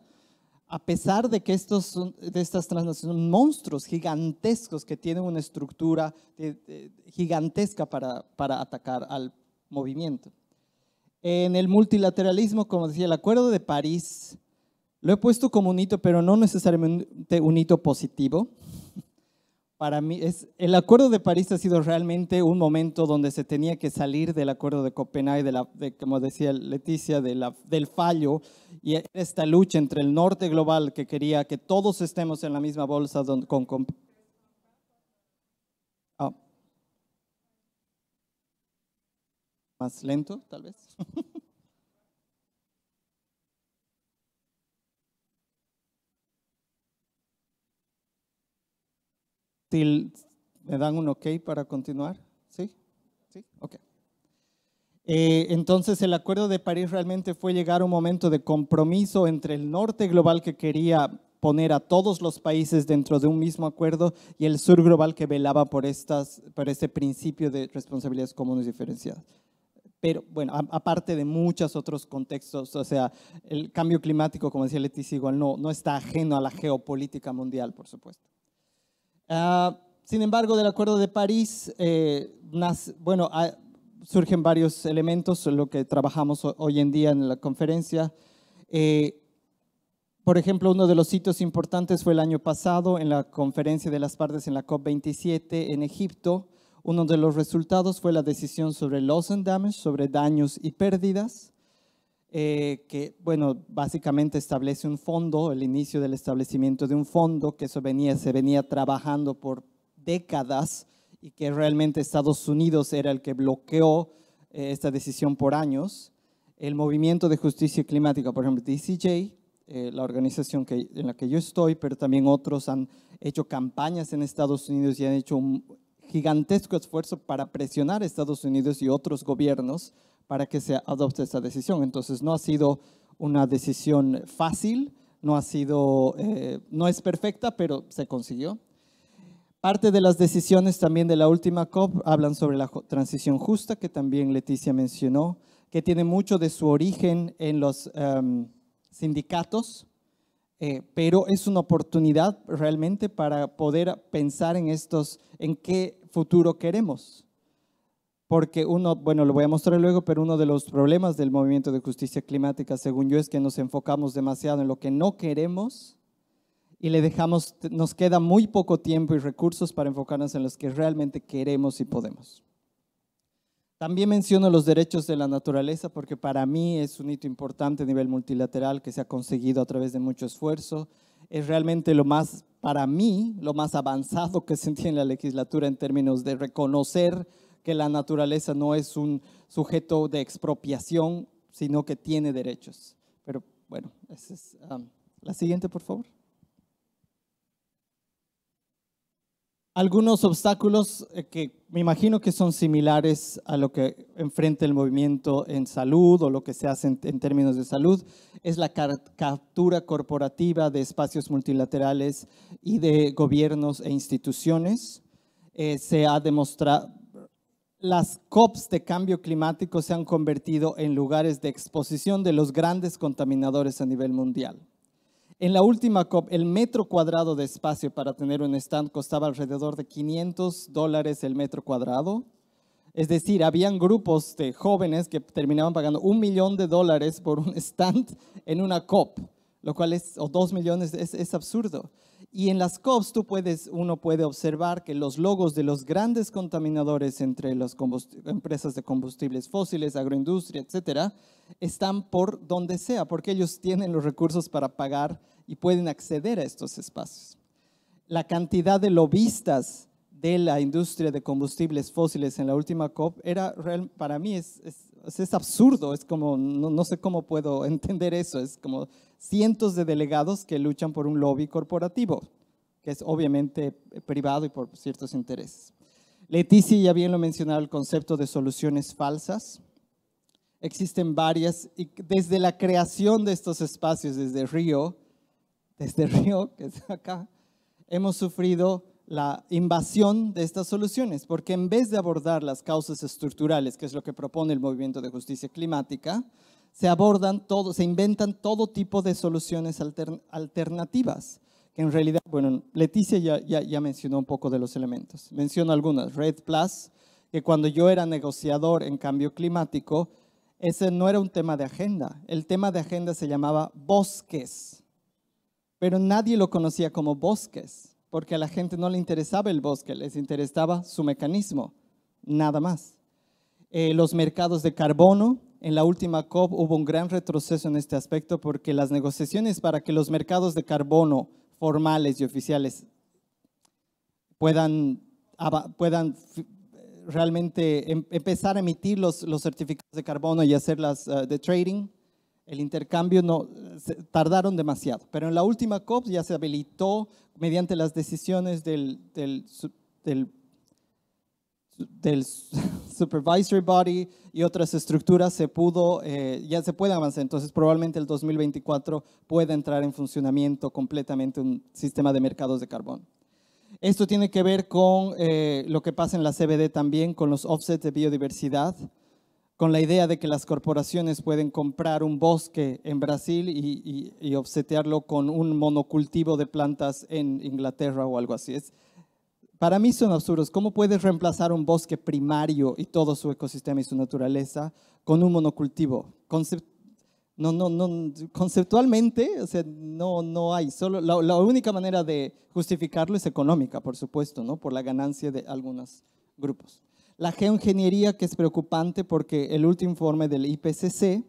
a pesar de que estos, de estas transnaciones son monstruos gigantescos que tienen una estructura eh, eh, gigantesca para atacar al movimiento. En el multilateralismo, como decía, el Acuerdo de París, lo he puesto como un hito, pero no necesariamente un hito positivo para mí, es, el Acuerdo de París ha sido realmente un momento donde se tenía que salir del Acuerdo de Copenhague, de la, como decía Leticia, de la, del fallo y esta lucha entre el norte global que quería que todos estemos en la misma bolsa con, ah. más lento, tal vez. ¿Me dan un ok para continuar? ¿Sí? ¿Sí? Ok. Eh, entonces el Acuerdo de París realmente fue llegar a un momento de compromiso entre el norte global que quería poner a todos los países dentro de un mismo acuerdo y el sur global que velaba por, estas, por este principio de responsabilidades comunes diferenciadas. Pero bueno, aparte de muchos otros contextos, o sea, el cambio climático, como decía Leticia, igual no, no está ajeno a la geopolítica mundial, por supuesto. Ah, sin embargo, del Acuerdo de París, eh, bueno, ah, surgen varios elementos, lo que trabajamos hoy en día en la conferencia. Eh, por ejemplo, uno de los hitos importantes fue el año pasado en la conferencia de las partes en la COP27 en Egipto. Uno de los resultados fue la decisión sobre loss and damage, sobre daños y pérdidas. Eh, que, bueno, básicamente establece un fondo, el inicio del establecimiento de un fondo, que eso venía, se venía trabajando por décadas y que realmente Estados Unidos era el que bloqueó eh, esta decisión por años. El movimiento de justicia climática, por ejemplo, DCJ, eh, la organización que, en la que yo estoy, pero también otros han hecho campañas en Estados Unidos y han hecho un gigantesco esfuerzo para presionar a Estados Unidos y otros gobiernos para que se adopte esta decisión. Entonces no ha sido una decisión fácil, no ha sido, eh, no es perfecta, pero se consiguió. Parte de las decisiones también de la última COP hablan sobre la transición justa, que también Leticia mencionó, que tiene mucho de su origen en los em, sindicatos, eh, pero es una oportunidad realmente para poder pensar en estos, en qué futuro queremos porque uno, bueno, lo voy a mostrar luego, pero uno de los problemas del movimiento de justicia climática, según yo, es que nos enfocamos demasiado en lo que no queremos y le dejamos, nos queda muy poco tiempo y recursos para enfocarnos en los que realmente queremos y podemos. También menciono los derechos de la naturaleza porque para mí es un hito importante a nivel multilateral que se ha conseguido a través de mucho esfuerzo. Es realmente lo más, para mí, lo más avanzado que se entiende en la legislatura en términos de reconocer que la naturaleza no es un sujeto de expropiación, sino que tiene derechos. Pero bueno, es, um, la siguiente, por favor. Algunos obstáculos eh, que me imagino que son similares a lo que enfrenta el movimiento en salud o lo que se hace en, términos de salud es la captura corporativa de espacios multilaterales y de gobiernos e instituciones. Eh, se ha demostrado, las COPs de cambio climático se han convertido en lugares de exposición de los grandes contaminadores a nivel mundial. En la última COP, el metro cuadrado de espacio para tener un stand costaba alrededor de 500 dólares el metro cuadrado. Es decir, habían grupos de jóvenes que terminaban pagando un millón de dólares por un stand en una COP, lo cual es, o dos millones, es, es absurdo. Y en las COPs uno puede observar que los logos de los grandes contaminadores entre las empresas de combustibles fósiles, agroindustria, etcétera, están por donde sea, porque ellos tienen los recursos para pagar y pueden acceder a estos espacios. La cantidad de lobistas de la industria de combustibles fósiles en la última COP era para mí es es absurdo, es como, no, no, sé cómo puedo entender eso, es como cientos de delegados que luchan por un lobby corporativo, que es obviamente privado y por ciertos intereses. Leticia ya bien lo mencionaba, el concepto de soluciones falsas. Existen varias, y desde la creación de estos espacios, desde Río, desde Río, que es acá, hemos sufrido la invasión de estas soluciones, porque en vez de abordar las causas estructurales, que es lo que propone el movimiento de justicia climática, se abordan todo, se inventan todo tipo de soluciones alternativas, que en realidad, bueno, Leticia ya, mencionó un poco de los elementos, menciono algunas, Red Plus, que cuando yo era negociador en cambio climático, ese no era un tema de agenda, el tema de agenda se llamaba bosques, pero nadie lo conocía como bosques porque a la gente no le interesaba el bosque, les interesaba su mecanismo, nada más. Eh, los mercados de carbono, en la última COP hubo un gran retroceso en este aspecto porque las negociaciones para que los mercados de carbono formales y oficiales puedan, puedan realmente em-, empezar a emitir los, los certificados de carbono y hacerlas eh, de trading, el intercambio no, tardaron demasiado. Pero en la última COP ya se habilitó mediante las decisiones del, del, supervisory body y otras estructuras, se pudo, eh, ya se puede avanzar. Entonces probablemente el 2024 pueda entrar en funcionamiento completamente un sistema de mercados de carbón. Esto tiene que ver con eh, lo que pasa en la CBD también, con los offsets de biodiversidad con la idea de que las corporaciones pueden comprar un bosque en Brasil y, y, obsetearlo con un monocultivo de plantas en Inglaterra o algo así. Es, para mí son absurdos. ¿Cómo puedes reemplazar un bosque primario y todo su ecosistema y su naturaleza con un monocultivo? conceptualmente, no, no hay. Solo la, la, única manera de justificarlo es económica, por supuesto, ¿no? Por la ganancia de algunos grupos. La geoingeniería, que es preocupante porque el último informe del IPCC,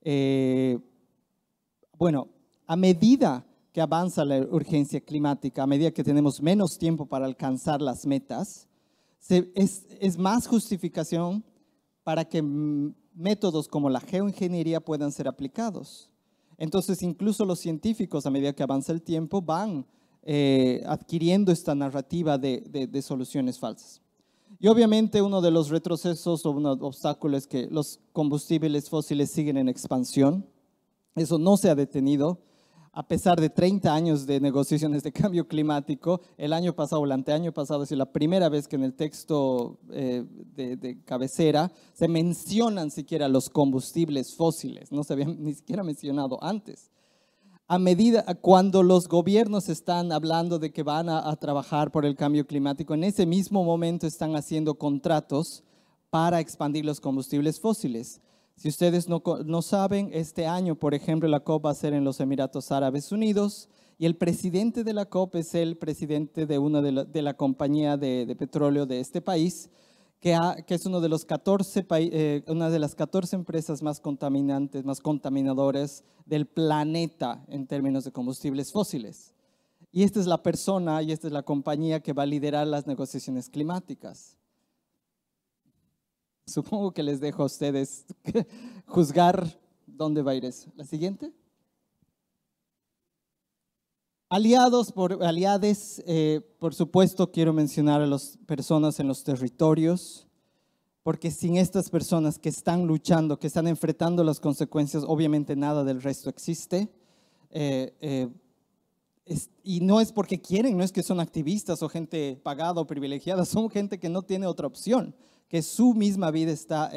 eh, bueno, a medida que avanza la urgencia climática, a medida que tenemos menos tiempo para alcanzar las metas, es, más justificación para que mm, métodos como la geoingeniería puedan ser aplicados. Entonces, incluso los científicos, a medida que avanza el tiempo, van eh, adquiriendo esta narrativa de soluciones falsas. Y obviamente uno de los retrocesos o unos obstáculos es que los combustibles fósiles siguen en expansión. Eso no se ha detenido. A pesar de 30 años de negociaciones de cambio climático, el año pasado o el anteaño pasado es la primera vez que en el texto eh, de, de, cabecera se mencionan siquiera los combustibles fósiles. No se habían ni siquiera mencionado antes a medida cuando los gobiernos están hablando de que van a, trabajar por el cambio climático, en ese mismo momento están haciendo contratos para expandir los combustibles fósiles. Si ustedes no, saben, este año, por ejemplo, la COP va a ser en los Emiratos Árabes Unidos y el presidente de la COP es el presidente de una de la, de compañía de petróleo de este país que, es uno de los 14, eh, una de las 14 empresas más contaminantes, más contaminadores del planeta en términos de combustibles fósiles. Y esta es la persona y esta es la compañía que va a liderar las negociaciones climáticas. Supongo que les dejo a ustedes juzgar dónde va a ir eso. ¿La siguiente? Aliados, por, aliades, eh, por supuesto quiero mencionar a las personas en los territorios, porque sin estas personas que están luchando, que están enfrentando las consecuencias, obviamente nada del resto existe. Eh, eh, y no es porque quieren, no es que son activistas o gente pagada o privilegiada, son gente que no tiene otra opción, que su misma vida está,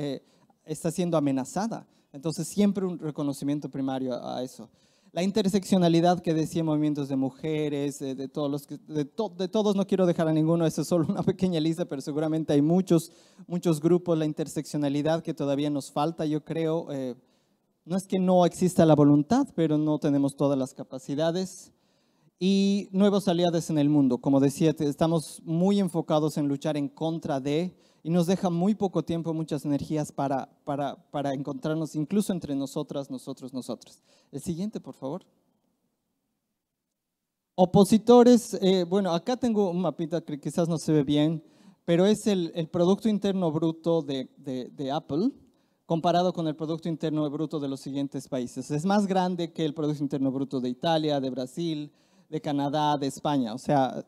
está siendo amenazada. Entonces siempre un reconocimiento primario a eso la interseccionalidad que decía movimientos de mujeres, eh, de, todos los de, todos no quiero dejar a ninguno, eso es solo una pequeña lista, pero seguramente hay muchos, muchos grupos, la interseccionalidad que todavía nos falta, yo creo. Eh, no es que no exista la voluntad, pero no tenemos todas las capacidades. Y nuevos aliados en el mundo. Como decía, estamos muy enfocados en luchar en contra de, y nos deja muy poco tiempo, muchas energías para, para, para encontrarnos incluso entre nosotras, nosotros, nosotras. El siguiente, por favor. Opositores, eh, bueno, acá tengo un mapita que quizás no se ve bien, pero es el, el Producto Interno Bruto de, de, de Apple comparado con el Producto Interno Bruto de los siguientes países. Es más grande que el Producto Interno Bruto de Italia, de Brasil, de Canadá, de España. O sea,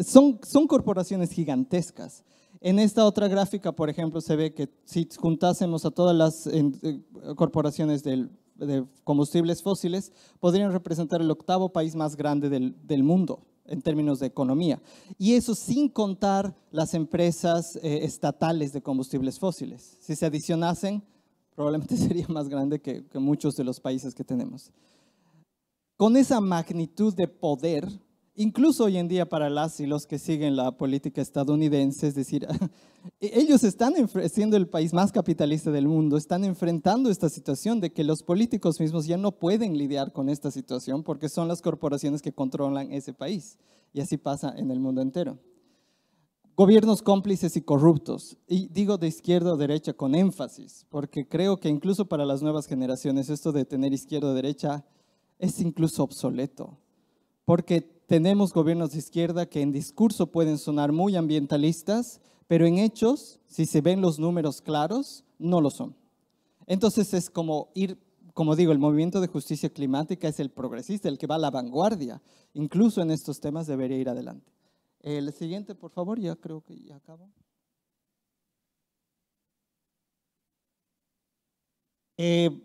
son, son corporaciones gigantescas. En esta otra gráfica, por ejemplo, se ve que si juntásemos a todas las eh, corporaciones del, de combustibles fósiles, podrían representar el octavo país más grande del, mundo en términos de economía. Y eso sin contar las empresas eh, estatales de combustibles fósiles. Si se adicionasen, probablemente sería más grande que, muchos de los países que tenemos. Con esa magnitud de poder, incluso hoy en día para las y los que siguen la política estadounidense, es decir, e-, ellos están siendo el país más capitalista del mundo, están enfrentando esta situación de que los políticos mismos ya no pueden lidiar con esta situación porque son las corporaciones que controlan ese país. Y así pasa en el mundo entero. Gobiernos cómplices y corruptos. Y digo de izquierda o derecha con énfasis, porque creo que incluso para las nuevas generaciones esto de tener izquierda o derecha es incluso obsoleto. Porque tenemos gobiernos de izquierda que en discurso pueden sonar muy ambientalistas, pero en hechos, si se ven los números claros, no lo son. Entonces es como ir, como digo, el movimiento de justicia climática es el progresista, el que va a la vanguardia. Incluso en estos temas debería ir adelante. Eh, el siguiente, por favor, ya creo que ya acabo. Eh,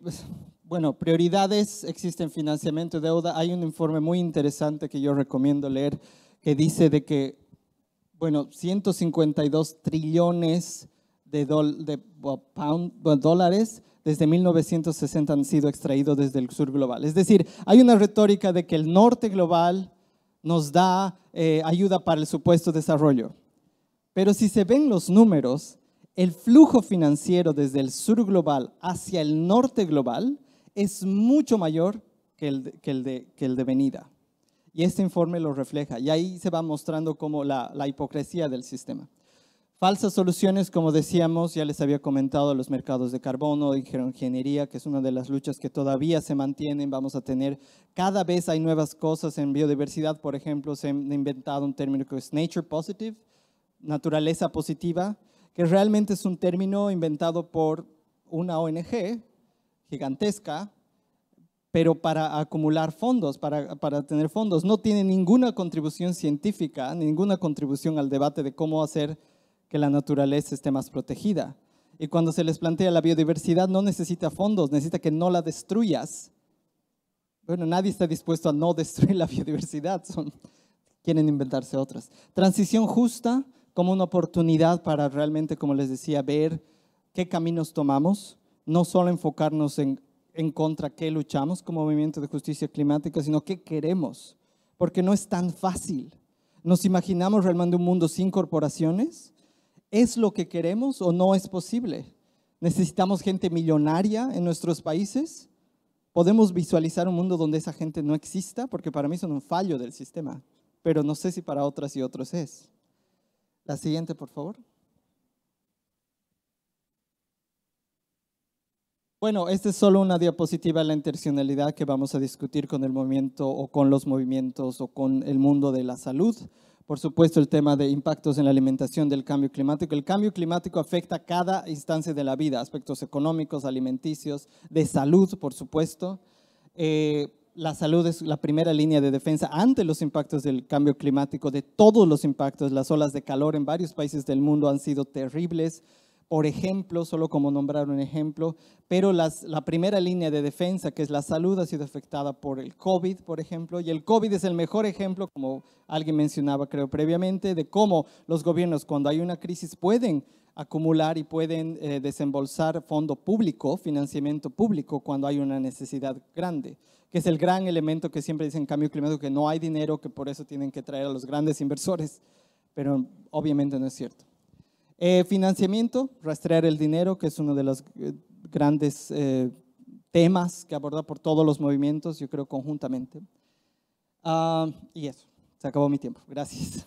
bueno, prioridades, existen financiamiento, deuda. Hay un informe muy interesante que yo recomiendo leer que dice de que, bueno, 152 trillones de, de dólares desde 1960 han sido extraídos desde el sur global. Es decir, hay una retórica de que el norte global nos da eh, ayuda para el supuesto desarrollo. Pero si se ven los números, el flujo financiero desde el sur global hacia el norte global es mucho mayor que el, de, que venida. Y este informe lo refleja. Y ahí se va mostrando como la, la hipocresía del sistema. Falsas soluciones, como decíamos, ya les había comentado, los mercados de carbono, ingeniería, que es una de las luchas que todavía se mantienen, vamos a tener, cada vez hay nuevas cosas en biodiversidad, por ejemplo, se ha inventado un término que es nature positive, naturaleza positiva, que realmente es un término inventado por una ONG gigantesca, pero para acumular fondos, para, para, tener fondos. No tiene ninguna contribución científica, ninguna contribución al debate de cómo hacer que la naturaleza esté más protegida. Y cuando se les plantea la biodiversidad no necesita fondos, necesita que no la destruyas. Bueno, nadie está dispuesto a no destruir la biodiversidad, son, quieren inventarse otras. Transición justa como una oportunidad para realmente, como les decía, ver qué caminos tomamos no solo enfocarnos en, en contra qué luchamos como movimiento de justicia climática, sino qué queremos, porque no es tan fácil. ¿Nos imaginamos realmente un mundo sin corporaciones? ¿Es lo que queremos o no es posible? ¿Necesitamos gente millonaria en nuestros países? ¿Podemos visualizar un mundo donde esa gente no exista? Porque para mí son un fallo del sistema, pero no sé si para otras y otros es. La siguiente, por favor. Bueno, esta es solo una diapositiva de la intencionalidad que vamos a discutir con el movimiento o con los movimientos o con el mundo de la salud. Por supuesto, el tema de impactos en la alimentación del cambio climático. El cambio climático afecta a cada instancia de la vida, aspectos económicos, alimenticios, de salud, por supuesto. Eh, la salud es la primera línea de defensa ante los impactos del cambio climático, de todos los impactos. Las olas de calor en varios países del mundo han sido terribles por ejemplo, solo como nombrar un ejemplo, pero las, la primera línea de defensa, que es la salud, ha sido afectada por el COVID, por ejemplo, y el COVID es el mejor ejemplo, como alguien mencionaba creo previamente, de cómo los gobiernos cuando hay una crisis pueden acumular y pueden eh, desembolsar fondo público, financiamiento público, cuando hay una necesidad grande, que es el gran elemento que siempre dicen cambio climático, que no hay dinero, que por eso tienen que traer a los grandes inversores, pero obviamente no es cierto. Eh, financiamiento, rastrear el dinero, que es uno de los eh, grandes eh, temas que aborda por todos los movimientos, yo creo, conjuntamente. Ah, y eso, se acabó mi tiempo. Gracias.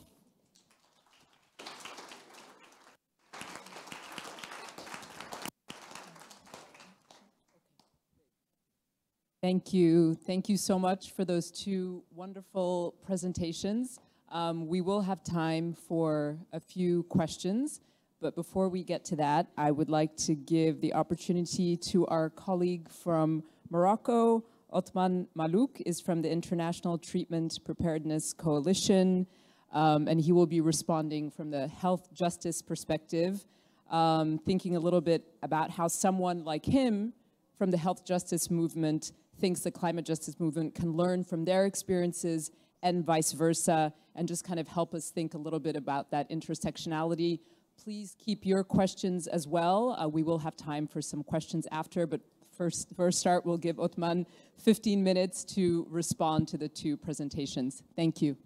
Thank you. Thank you so much for those two wonderful presentations. Um, we will have time for a few questions. But before we get to that, I would like to give the opportunity to our colleague from Morocco, Otman Malouk is from the International Treatment Preparedness Coalition, um, and he will be responding from the health justice perspective, um, thinking a little bit about how someone like him from the health justice movement thinks the climate justice movement can learn from their experiences and vice versa, and just kind of help us think a little bit about that intersectionality please keep your questions as well. Uh, we will have time for some questions after, but first, first start, we'll give Otman 15 minutes to respond to the two presentations. Thank you.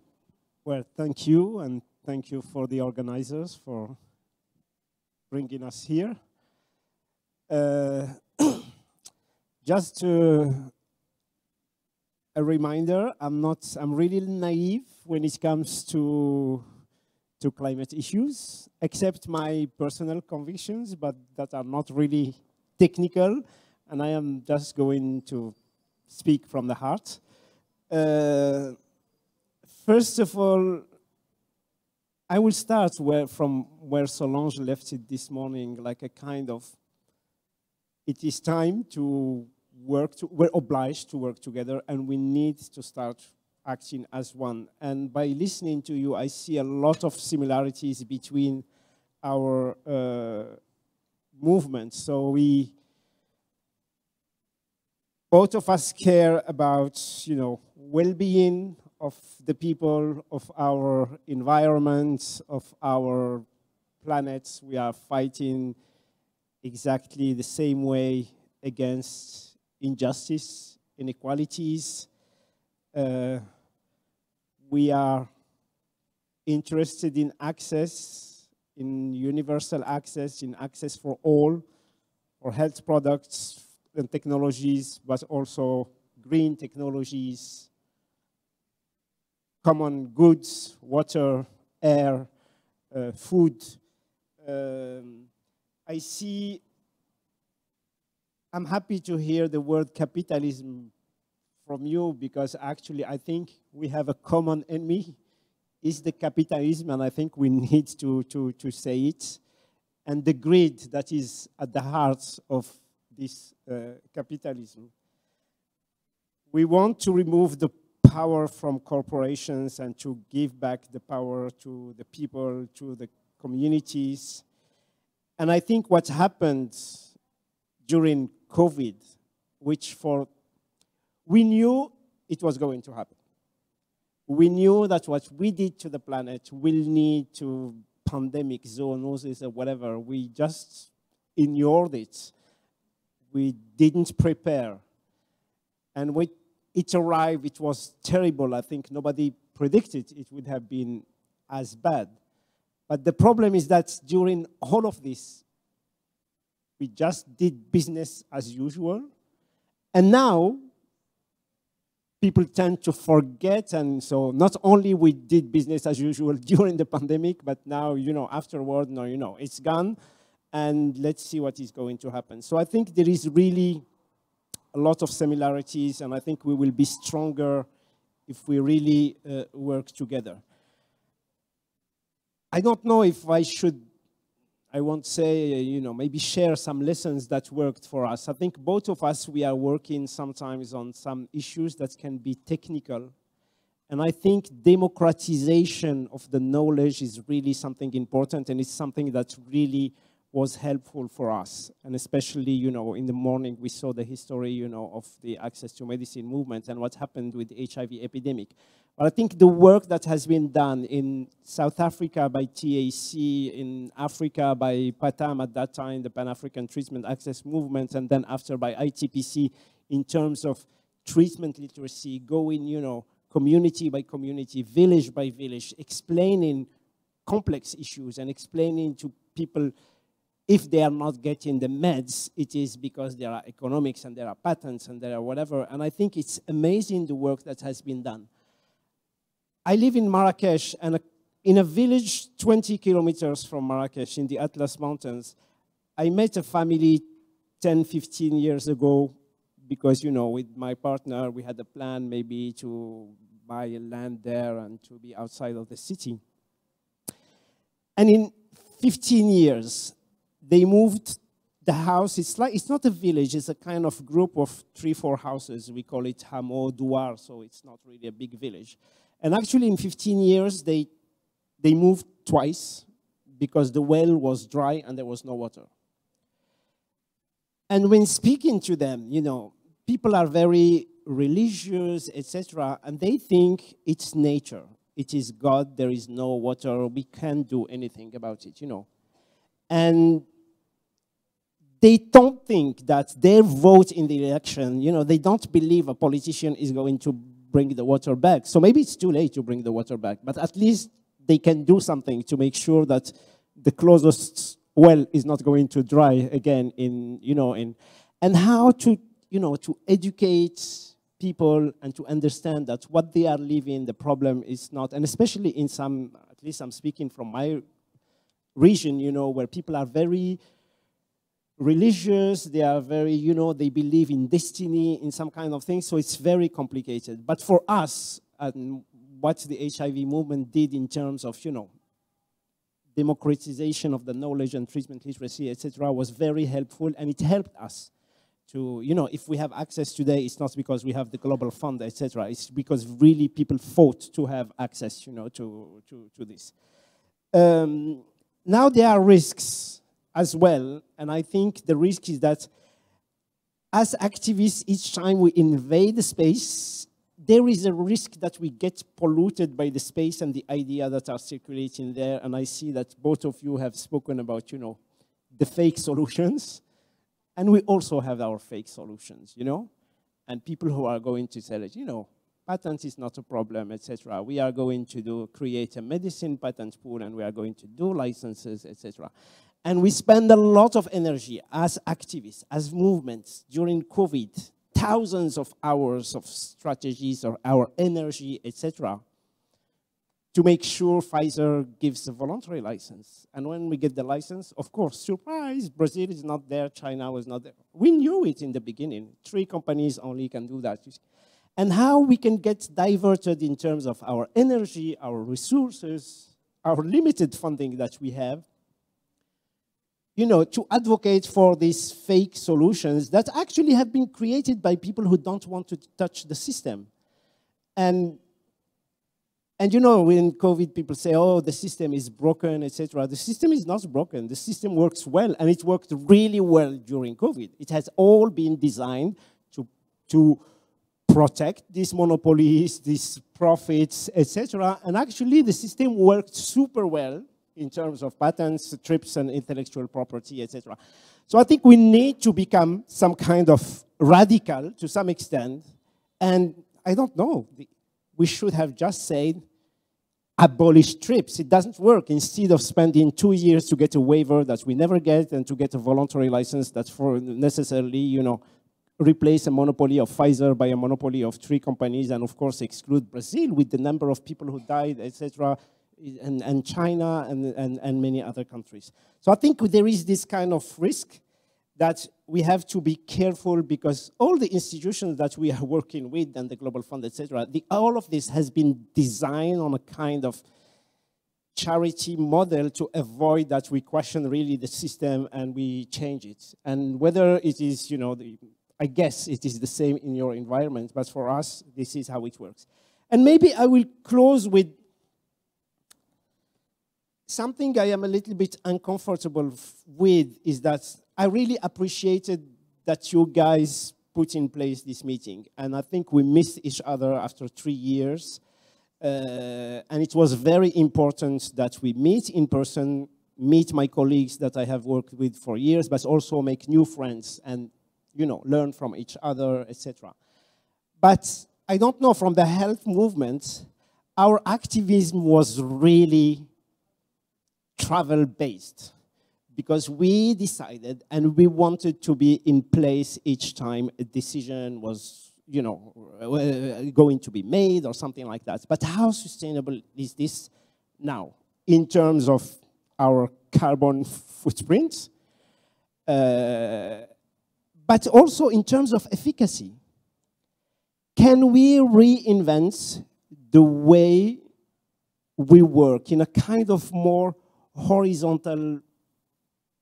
Well, thank you, and thank you for the organizers for bringing us here. Uh, just to, a reminder, I'm not, I'm really naive when it comes to to climate issues, except my personal convictions, but that are not really technical, and I am just going to speak from the heart. Uh, first of all, I will start where, from where Solange left it this morning, like a kind of, it is time to work, to, we're obliged to work together and we need to start acting as one. And by listening to you, I see a lot of similarities between our uh, movements. So we, both of us care about, you know, well-being of the people, of our environment, of our planets. We are fighting exactly the same way against injustice, inequalities, uh, we are interested in access, in universal access, in access for all, for health products and technologies, but also green technologies, common goods, water, air, uh, food. Um, I see, I'm happy to hear the word capitalism from you because actually I think we have a common enemy is the capitalism and I think we need to, to, to say it and the greed that is at the heart of this uh, capitalism. We want to remove the power from corporations and to give back the power to the people, to the communities. And I think what happened during COVID, which for we knew it was going to happen. We knew that what we did to the planet will need to pandemic, zoonosis, or whatever. We just ignored it. We didn't prepare. And when it arrived, it was terrible. I think nobody predicted it would have been as bad. But the problem is that during all of this, we just did business as usual. And now people tend to forget. And so not only we did business as usual during the pandemic, but now, you know, afterward, no, you know, it's gone. And let's see what is going to happen. So I think there is really a lot of similarities, and I think we will be stronger if we really uh, work together. I don't know if I should I won't say, uh, you know, maybe share some lessons that worked for us. I think both of us, we are working sometimes on some issues that can be technical. And I think democratization of the knowledge is really something important and it's something that really was helpful for us. And especially, you know, in the morning, we saw the history, you know, of the access to medicine movement and what happened with the HIV epidemic. But I think the work that has been done in South Africa by TAC, in Africa by PATAM at that time, the Pan-African Treatment Access Movement, and then after by ITPC in terms of treatment literacy, going, you know, community by community, village by village, explaining complex issues and explaining to people if they are not getting the meds, it is because there are economics and there are patents and there are whatever. And I think it's amazing the work that has been done. I live in Marrakesh, and in a village 20 kilometers from Marrakesh in the Atlas Mountains, I met a family 10, 15 years ago because, you know, with my partner, we had a plan maybe to buy land there and to be outside of the city. And in 15 years, they moved the house. It's like it's not a village. It's a kind of group of three, four houses. We call it Hamo Duar, so it's not really a big village. And actually, in 15 years, they they moved twice because the well was dry and there was no water. And when speaking to them, you know, people are very religious, etc., and they think it's nature. It is God, there is no water, we can't do anything about it, you know. And they don't think that their vote in the election, you know, they don't believe a politician is going to bring the water back. So maybe it's too late to bring the water back, but at least they can do something to make sure that the closest well is not going to dry again in, you know, in, and how to, you know, to educate people and to understand that what they are living, the problem is not, and especially in some, at least I'm speaking from my region, you know, where people are very, religious, they are very, you know, they believe in destiny, in some kind of thing, so it's very complicated. But for us, and what the HIV movement did in terms of, you know, democratization of the knowledge and treatment literacy, etc., was very helpful, and it helped us to, you know, if we have access today, it's not because we have the global fund, etc. It's because really people fought to have access, you know, to, to, to this. Um, now there are risks as well. And I think the risk is that as activists, each time we invade the space, there is a risk that we get polluted by the space and the idea that are circulating there. And I see that both of you have spoken about, you know, the fake solutions. And we also have our fake solutions, you know? And people who are going to tell us, you know, patent is not a problem, etc. We are going to do create a medicine patent pool and we are going to do licenses, etc. And we spend a lot of energy as activists, as movements during COVID, thousands of hours of strategies or our energy, etc., to make sure Pfizer gives a voluntary license. And when we get the license, of course, surprise, Brazil is not there, China was not there. We knew it in the beginning. Three companies only can do that. And how we can get diverted in terms of our energy, our resources, our limited funding that we have, you know, to advocate for these fake solutions that actually have been created by people who don't want to touch the system. And, and you know, when COVID people say, oh, the system is broken, etc. The system is not broken. The system works well, and it worked really well during COVID. It has all been designed to, to protect these monopolies, these profits, etc. And actually, the system worked super well in terms of patents, trips, and intellectual property, etc. So I think we need to become some kind of radical to some extent. And I don't know, we should have just said, abolish trips. It doesn't work. Instead of spending two years to get a waiver that we never get and to get a voluntary license that for necessarily, you know, replace a monopoly of Pfizer by a monopoly of three companies and of course exclude Brazil with the number of people who died, etc and, and China and, and, and many other countries. So I think there is this kind of risk that we have to be careful because all the institutions that we are working with and the Global Fund, etc., all of this has been designed on a kind of charity model to avoid that we question really the system and we change it. And whether it is, you know, the, I guess it is the same in your environment, but for us, this is how it works. And maybe I will close with something I am a little bit uncomfortable with is that I really appreciated that you guys put in place this meeting. And I think we missed each other after three years. Uh, and it was very important that we meet in person, meet my colleagues that I have worked with for years, but also make new friends and, you know, learn from each other, etc. But I don't know, from the health movement, our activism was really travel based because we decided and we wanted to be in place each time a decision was you know, uh, going to be made or something like that. But how sustainable is this now in terms of our carbon footprint, uh, but also in terms of efficacy? Can we reinvent the way we work in a kind of more horizontal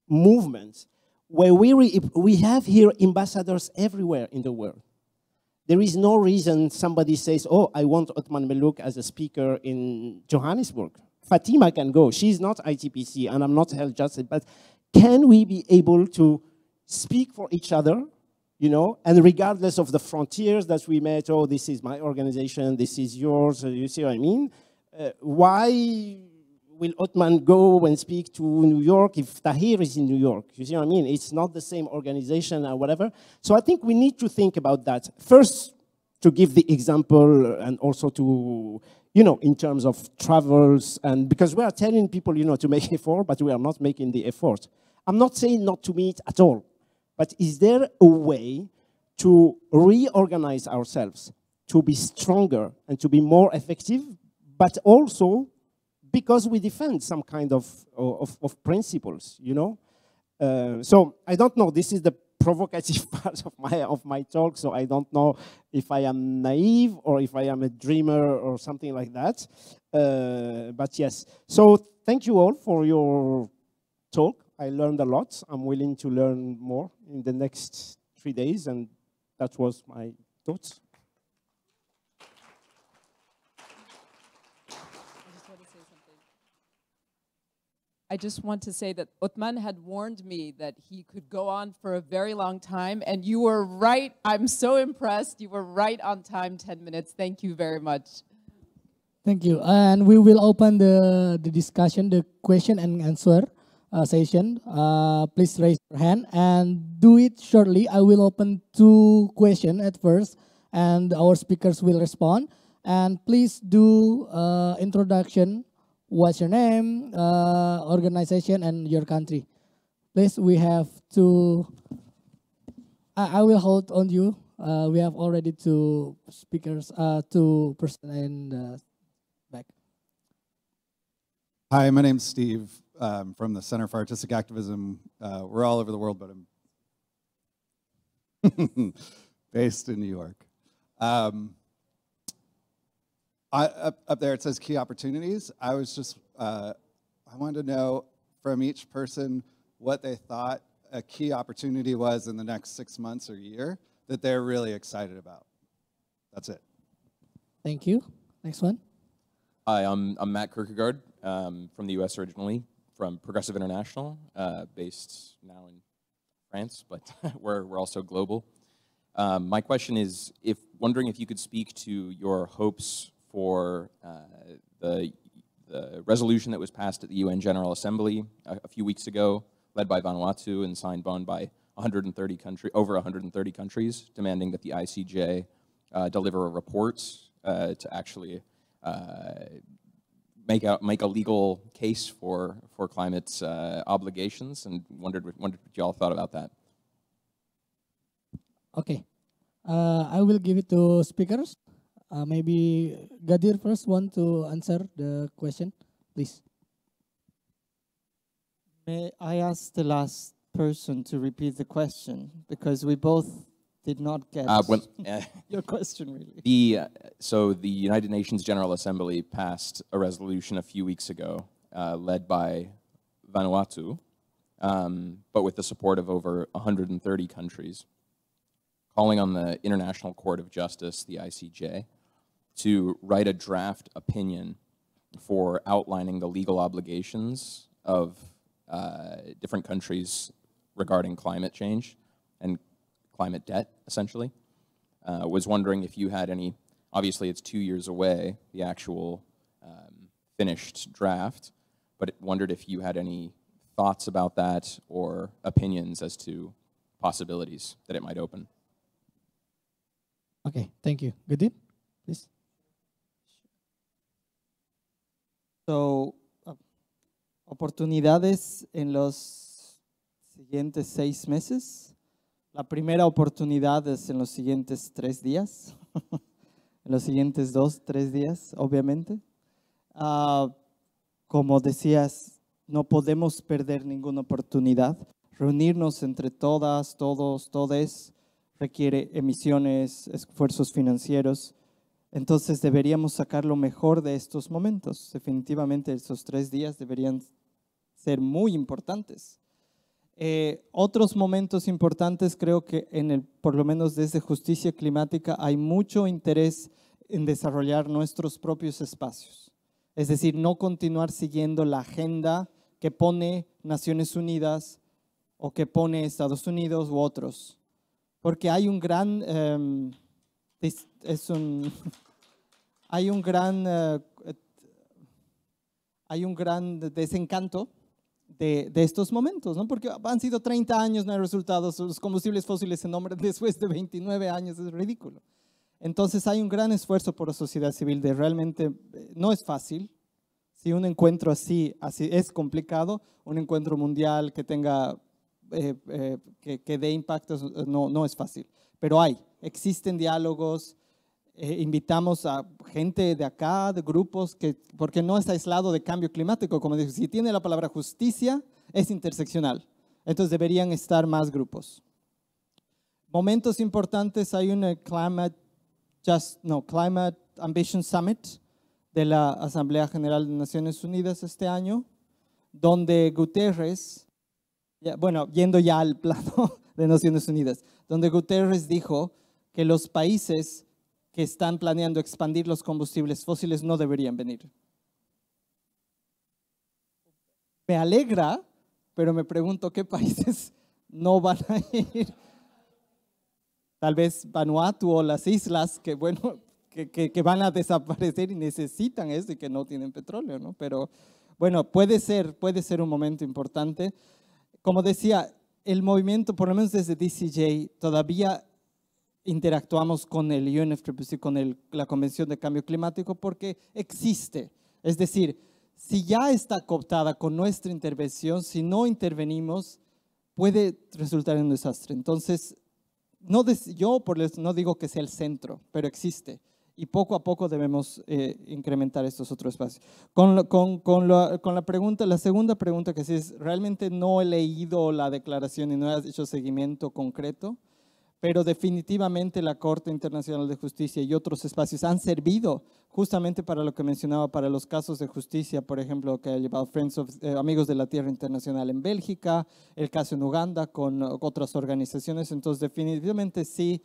movements where we, we have here ambassadors everywhere in the world. There is no reason somebody says, oh, I want Otman Meluk as a speaker in Johannesburg. Fatima can go. She's not ITPC, and I'm not health justice, but can we be able to speak for each other, you know, and regardless of the frontiers that we met, oh, this is my organization, this is yours, you see what I mean? Uh, why will Othman go and speak to New York if Tahir is in New York? You see what I mean? It's not the same organization or whatever. So I think we need to think about that. First, to give the example and also to, you know, in terms of travels and because we are telling people, you know, to make effort, but we are not making the effort. I'm not saying not to meet at all, but is there a way to reorganize ourselves, to be stronger and to be more effective, but also because we defend some kind of, of, of principles, you know? Uh, so I don't know, this is the provocative part of my, of my talk, so I don't know if I am naive or if I am a dreamer or something like that. Uh, but yes, so thank you all for your talk. I learned a lot. I'm willing to learn more in the next three days, and that was my thoughts. I just want to say that Otman had warned me that he could go on for a very long time, and you were right. I'm so impressed. You were right on time, 10 minutes. Thank you very much. Thank you. And we will open the, the discussion, the question and answer uh, session. Uh, please raise your hand and do it shortly. I will open two questions at first, and our speakers will respond. And please do uh, introduction what's your name, uh, organization, and your country. Please, we have to, I, I will hold on you. Uh, we have already two speakers, uh, two person in back. Hi, my name's Steve I'm from the Center for Artistic Activism. Uh, we're all over the world, but I'm based in New York. Um, I, up, up there it says key opportunities. I was just, uh, I wanted to know from each person what they thought a key opportunity was in the next six months or year that they're really excited about. That's it. Thank you. Next one. Hi, I'm, I'm Matt Kierkegaard um, from the US originally, from Progressive International, uh, based now in France, but we're, we're also global. Um, my question is, if wondering if you could speak to your hopes for uh, the, the resolution that was passed at the UN General Assembly a, a few weeks ago, led by Vanuatu and signed on by 130 country, over 130 countries, demanding that the ICJ uh, deliver a report uh, to actually uh, make out make a legal case for for climate's uh, obligations, and wondered wondered what y'all thought about that. Okay, uh, I will give it to speakers. Uh, maybe Gadir first want to answer the question, please. May I ask the last person to repeat the question because we both did not get uh, when, uh, your question really. The uh, so the United Nations General Assembly passed a resolution a few weeks ago, uh, led by Vanuatu, um, but with the support of over 130 countries, calling on the International Court of Justice, the ICJ, to write a draft opinion for outlining the legal obligations of uh, different countries regarding climate change and climate debt, essentially. Uh, was wondering if you had any, obviously it's two years away, the actual um, finished draft, but wondered if you had any thoughts about that or opinions as to possibilities that it might open. Okay, thank you. Good please. So, oportunidades en los siguientes seis meses. La primera oportunidad es en los siguientes tres días, en los siguientes dos, tres días, obviamente. Ah, como decías, no podemos perder ninguna oportunidad. Reunirnos entre todas, todos, todes requiere emisiones, esfuerzos financieros. Entonces deberíamos sacar lo mejor de estos momentos. Definitivamente esos tres días deberían ser muy importantes. Eh, otros momentos importantes, creo que en el, por lo menos desde justicia climática hay mucho interés en desarrollar nuestros propios espacios. Es decir, no continuar siguiendo la agenda que pone Naciones Unidas o que pone Estados Unidos u otros. Porque hay un gran... Em, hay un gran, eh, desencanto de, estos momentos, ¿no? Porque han sido 30 años, no hay resultados, los combustibles fósiles se nombran después de 29 años, es ridículo. Entonces hay un gran esfuerzo por la sociedad civil de realmente, eh, no es fácil, si un encuentro así, así es complicado, un encuentro mundial que tenga eh, eh, que, dé impactos eh, no, no, es fácil, pero hay, existen diálogos, invitamos a gente de acá, de grupos, que, porque no es aislado de cambio climático, como digo, si tiene la palabra justicia, es interseccional, entonces deberían estar más grupos. Momentos importantes, hay un Climate, no, Climate Ambition Summit de la Asamblea General de Naciones Unidas este año, donde Guterres bueno, yendo ya al plano de Naciones Unidas, donde Guterres dijo que los países que están planeando expandir los combustibles fósiles no deberían venir. Me alegra, pero me pregunto qué países no van a ir. Tal vez Vanuatu o las islas, que que, van a desaparecer y necesitan eso y que no tienen petróleo, ¿no? Pero bueno, puede ser, puede ser un momento importante como decía, el movimiento, por lo menos desde DCJ, todavía interactuamos con el UNFCCC, con la Convención de Cambio Climático, porque existe. Es decir, si ya está cooptada con nuestra intervención, si no intervenimos, puede resultar en un desastre. Entonces, yo por no digo que sea el centro, pero existe y poco a poco debemos eh, incrementar estos otros espacios. Con, la pregunta, la segunda pregunta que sí es, realmente no he leído la declaración y no he hecho seguimiento concreto, pero definitivamente la Corte Internacional de Justicia y otros espacios han servido justamente para lo que mencionaba, para los casos de justicia, por ejemplo, que ha llevado Friends of, eh, Amigos de la Tierra Internacional en Bélgica, el caso en Uganda con otras organizaciones, entonces definitivamente sí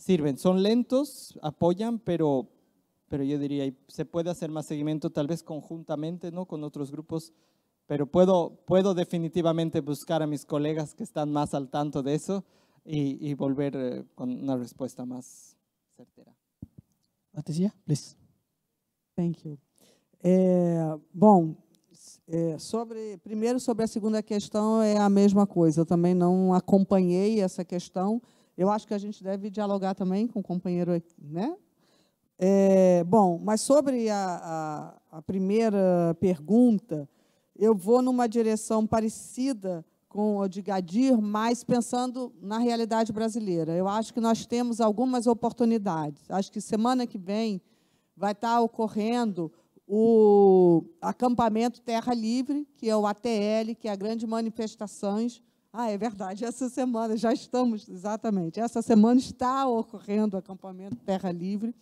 sirven. Son lentos, apoyan, pero, pero yo diría, se puede hacer más seguimiento tal vez conjuntamente ¿no? con otros grupos, pero puedo, puedo definitivamente buscar a mis colegas que están más al tanto de eso y, volver eh, con una respuesta más certera. Patricia, please. Thank you. Eh, bom, eh, sobre, primero sobre la segunda cuestión es la misma cosa, yo también no acompanhei essa questão, Eu acho que a gente deve dialogar também com o companheiro aqui, né? É, bom, mas sobre a, a, a, primeira pergunta, eu vou numa direção parecida com a de Gadir, mas pensando na realidade brasileira. Eu acho que nós temos algumas oportunidades. Acho que semana que vem vai estar ocorrendo o acampamento Terra Livre, que é o ATL, que é a grande manifestações ah, é verdade, essa semana, já estamos, exatamente, essa semana está ocorrendo o acampamento Terra Livre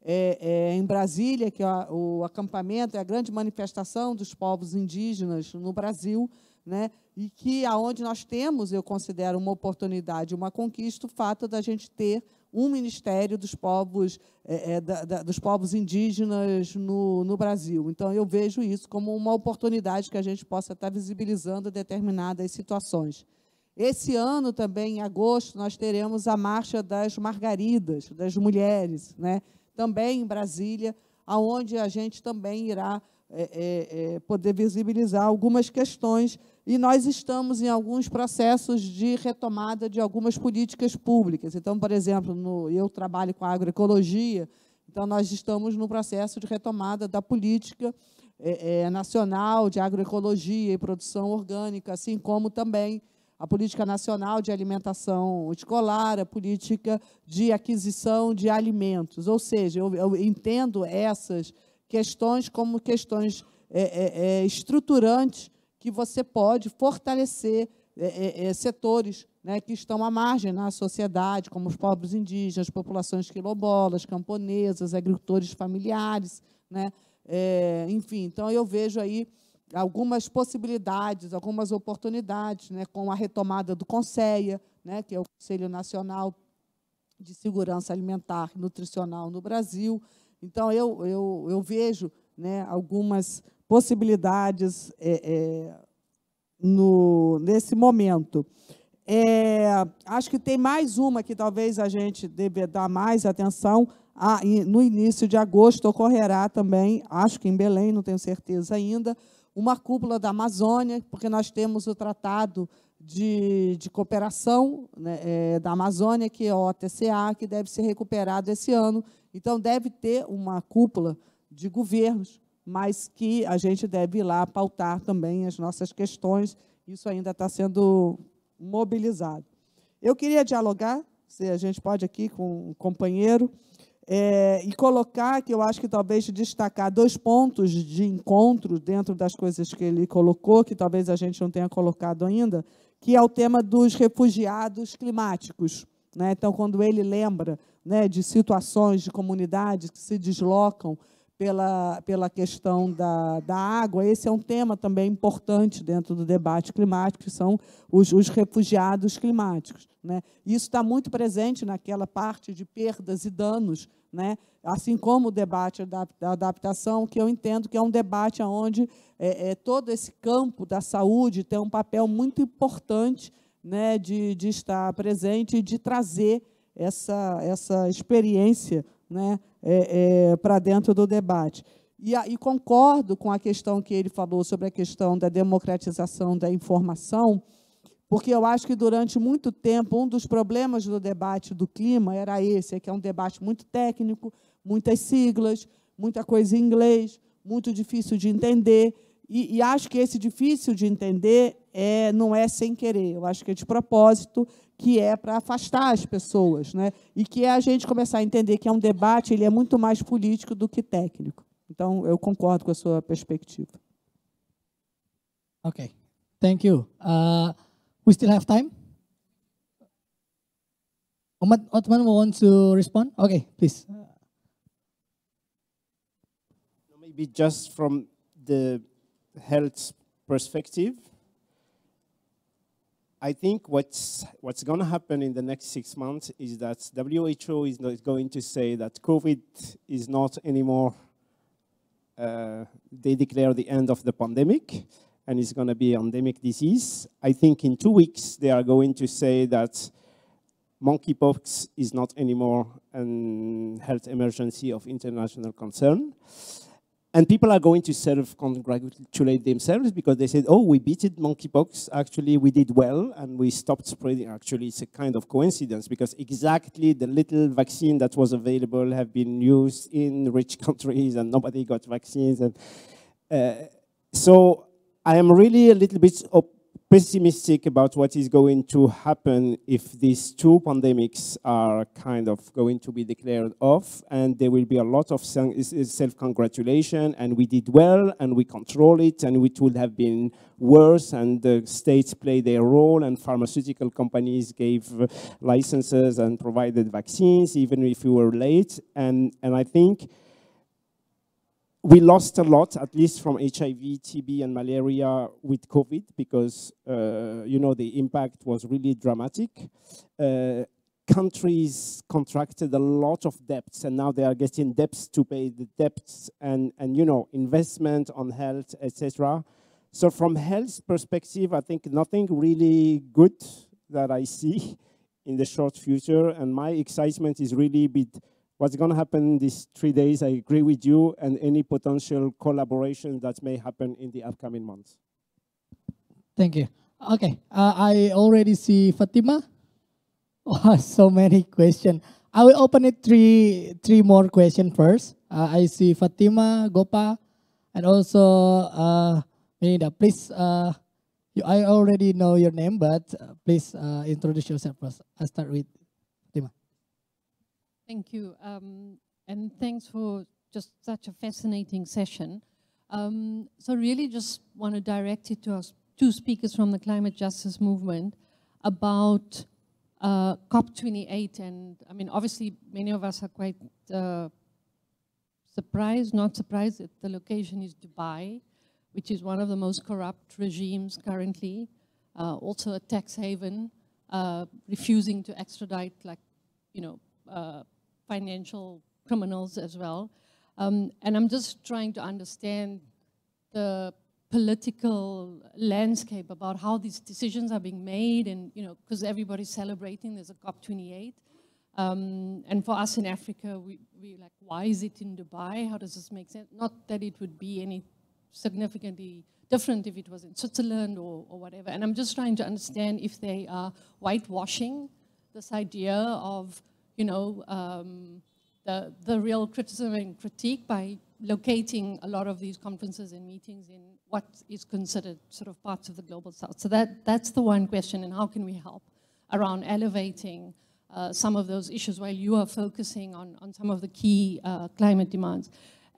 é, é, em Brasília, que é o acampamento é a grande manifestação dos povos indígenas no Brasil, né? e que aonde nós temos, eu considero uma oportunidade, uma conquista, o fato da gente ter um ministério dos povos, é, é, da, da, dos povos indígenas no, no, Brasil. Então, eu vejo isso como uma oportunidade que a gente possa estar visibilizando determinadas situações. Esse ano também, em agosto, nós teremos a Marcha das Margaridas, das Mulheres, né? também em Brasília, aonde a gente também irá é, é, é poder visibilizar algumas questões e nós estamos em alguns processos de retomada de algumas políticas públicas. Então, por exemplo, no, eu trabalho com agroecologia, então nós estamos no processo de retomada da política é, é, nacional de agroecologia e produção orgânica, assim como também a política nacional de alimentação escolar, a política de aquisição de alimentos. Ou seja, eu, eu entendo essas questões como questões é, é, é estruturantes que você pode fortalecer é, é, é, setores né, que estão à margem na sociedade, como os pobres indígenas, populações quilombolas, camponesas, agricultores familiares, né, é, enfim. Então, eu vejo aí algumas possibilidades, algumas oportunidades, né, com a retomada do Conselho, né, que é o Conselho Nacional de Segurança Alimentar e Nutricional no Brasil. Então, eu, eu, eu vejo né, algumas possibilidades é, é, no, nesse momento. É, acho que tem mais uma que talvez a gente deve dar mais atenção. Ah, no início de agosto ocorrerá também, acho que em Belém, não tenho certeza ainda, uma cúpula da Amazônia, porque nós temos o Tratado de, de Cooperação né, é, da Amazônia, que é o OTCA, que deve ser recuperado esse ano. Então, deve ter uma cúpula de governos mas que a gente deve ir lá pautar também as nossas questões. Isso ainda está sendo mobilizado. Eu queria dialogar, se a gente pode aqui com um companheiro, é, e colocar que eu acho que talvez destacar dois pontos de encontro dentro das coisas que ele colocou, que talvez a gente não tenha colocado ainda, que é o tema dos refugiados climáticos. Né? Então, quando ele lembra né, de situações de comunidades que se deslocam pela, pela questão da, da água. Esse é um tema também importante dentro do debate climático, que são os, os refugiados climáticos. Né? Isso está muito presente naquela parte de perdas e danos, né? assim como o debate da, da adaptação, que eu entendo que é um debate onde é, é, todo esse campo da saúde tem um papel muito importante né, de, de estar presente e de trazer essa, essa experiência né, é, é, para dentro do debate. E, e, concordo com a questão que ele falou sobre a questão da democratização da informação, porque eu acho que durante muito tempo um dos problemas do debate do clima era esse, é que é um debate muito técnico, muitas siglas, muita coisa em inglês, muito difícil de entender. E, e acho que esse difícil de entender é, não é sem querer, eu acho que é de propósito que é para afastar as pessoas, né? E que é a gente começar a entender que é um debate, ele é muito mais político do que técnico. Então, eu concordo com a sua perspectiva. Okay, thank you. Uh, we still have time. Ahmad Othman wants to respond. Okay, please. Maybe just from the health perspective. I think what's, what's going to happen in the next six months is that WHO is not going to say that COVID is not anymore, uh, they declare the end of the pandemic and it's going to be endemic disease. I think in two weeks they are going to say that monkeypox is not anymore a health emergency of international concern. And people are going to self-congratulate themselves because they said, oh, we beated monkeypox. Actually, we did well, and we stopped spreading. Actually, it's a kind of coincidence because exactly the little vaccine that was available have been used in rich countries, and nobody got vaccines. And uh, So I am really a little bit pessimistic about what is going to happen if these two pandemics are kind of going to be declared off and there will be a lot of self-congratulation and we did well and we control it and it would have been worse and the states play their role and pharmaceutical companies gave licenses and provided vaccines even if we were late and, and I think we lost a lot, at least from HIV, TB, and malaria with COVID, because uh, you know the impact was really dramatic. Uh, countries contracted a lot of debts, and now they are getting debts to pay the debts, and and you know investment on health, etc. So from health perspective, I think nothing really good that I see in the short future, and my excitement is really bit what's going to happen in these three days, I agree with you, and any potential collaboration that may happen in the upcoming months. Thank you. Okay, uh, I already see Fatima. Oh, so many questions. I will open it three three more questions first. Uh, I see Fatima, Gopa, and also uh, Melinda. Please, uh, you, I already know your name, but uh, please uh, introduce yourself first. I start with Thank you. Um, and thanks for just such a fascinating session. Um, so really just want to direct it to us two speakers from the climate justice movement about uh, COP28. And I mean, obviously, many of us are quite uh, surprised, not surprised that the location is Dubai, which is one of the most corrupt regimes currently, uh, also a tax haven, uh, refusing to extradite like, you know, uh, financial criminals as well. Um, and I'm just trying to understand the political landscape about how these decisions are being made and, you know, because everybody's celebrating, there's a COP28. Um, and for us in Africa, we, we like, why is it in Dubai? How does this make sense? Not that it would be any significantly different if it was in Switzerland or, or whatever. And I'm just trying to understand if they are whitewashing this idea of you know, um, the, the real criticism and critique by locating a lot of these conferences and meetings in what is considered sort of parts of the global south. So that, that's the one question, and how can we help around elevating uh, some of those issues while you are focusing on, on some of the key uh, climate demands.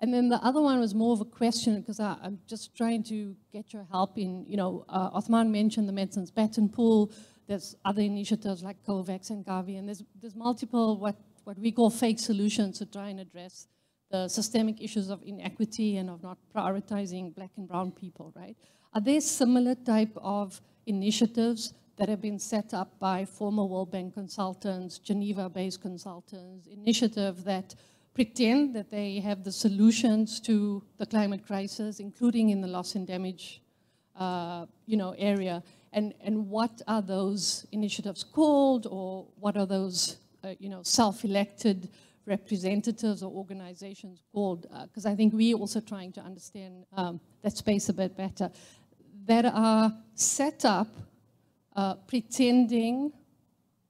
And then the other one was more of a question because I'm just trying to get your help in, you know, uh, Othman mentioned the medicines patent pool. There's other initiatives like COVAX and Gavi, and there's, there's multiple what, what we call fake solutions to try and address the systemic issues of inequity and of not prioritizing black and brown people, right? Are there similar type of initiatives that have been set up by former World Bank consultants, Geneva-based consultants, initiative that pretend that they have the solutions to the climate crisis, including in the loss and damage, uh, you know, area, and, and what are those initiatives called or what are those uh, you know, self-elected representatives or organizations called? Because uh, I think we're also trying to understand um, that space a bit better. That are set up uh, pretending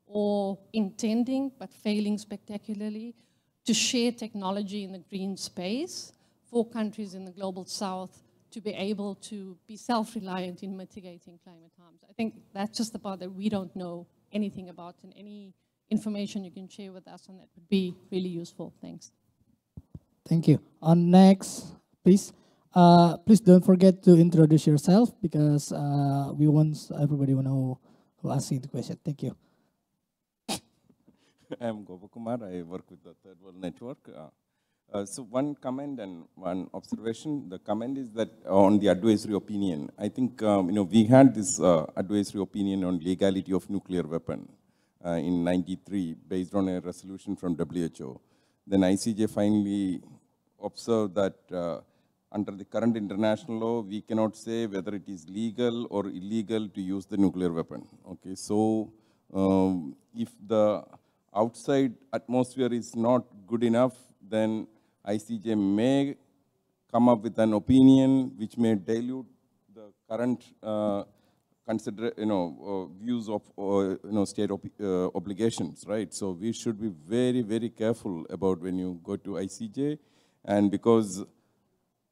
or intending, but failing spectacularly, to share technology in the green space for countries in the global south to be able to be self-reliant in mitigating climate harms. I think that's just the part that we don't know anything about and any information you can share with us on that would be really useful. Thanks. Thank you. On uh, next, please. Uh, please don't forget to introduce yourself because uh, we want everybody to know who asking the question. Thank you. I'm Gopakumar. I work with the Third World Network. Uh, uh, so one comment and one observation. The comment is that uh, on the advisory opinion, I think um, you know we had this uh, advisory opinion on legality of nuclear weapon uh, in '93, based on a resolution from WHO. Then ICJ finally observed that uh, under the current international law, we cannot say whether it is legal or illegal to use the nuclear weapon. Okay, so um, if the outside atmosphere is not good enough, then ICJ may come up with an opinion which may dilute the current uh, consider you know uh, views of uh, you know state uh, obligations, right? So we should be very very careful about when you go to ICJ, and because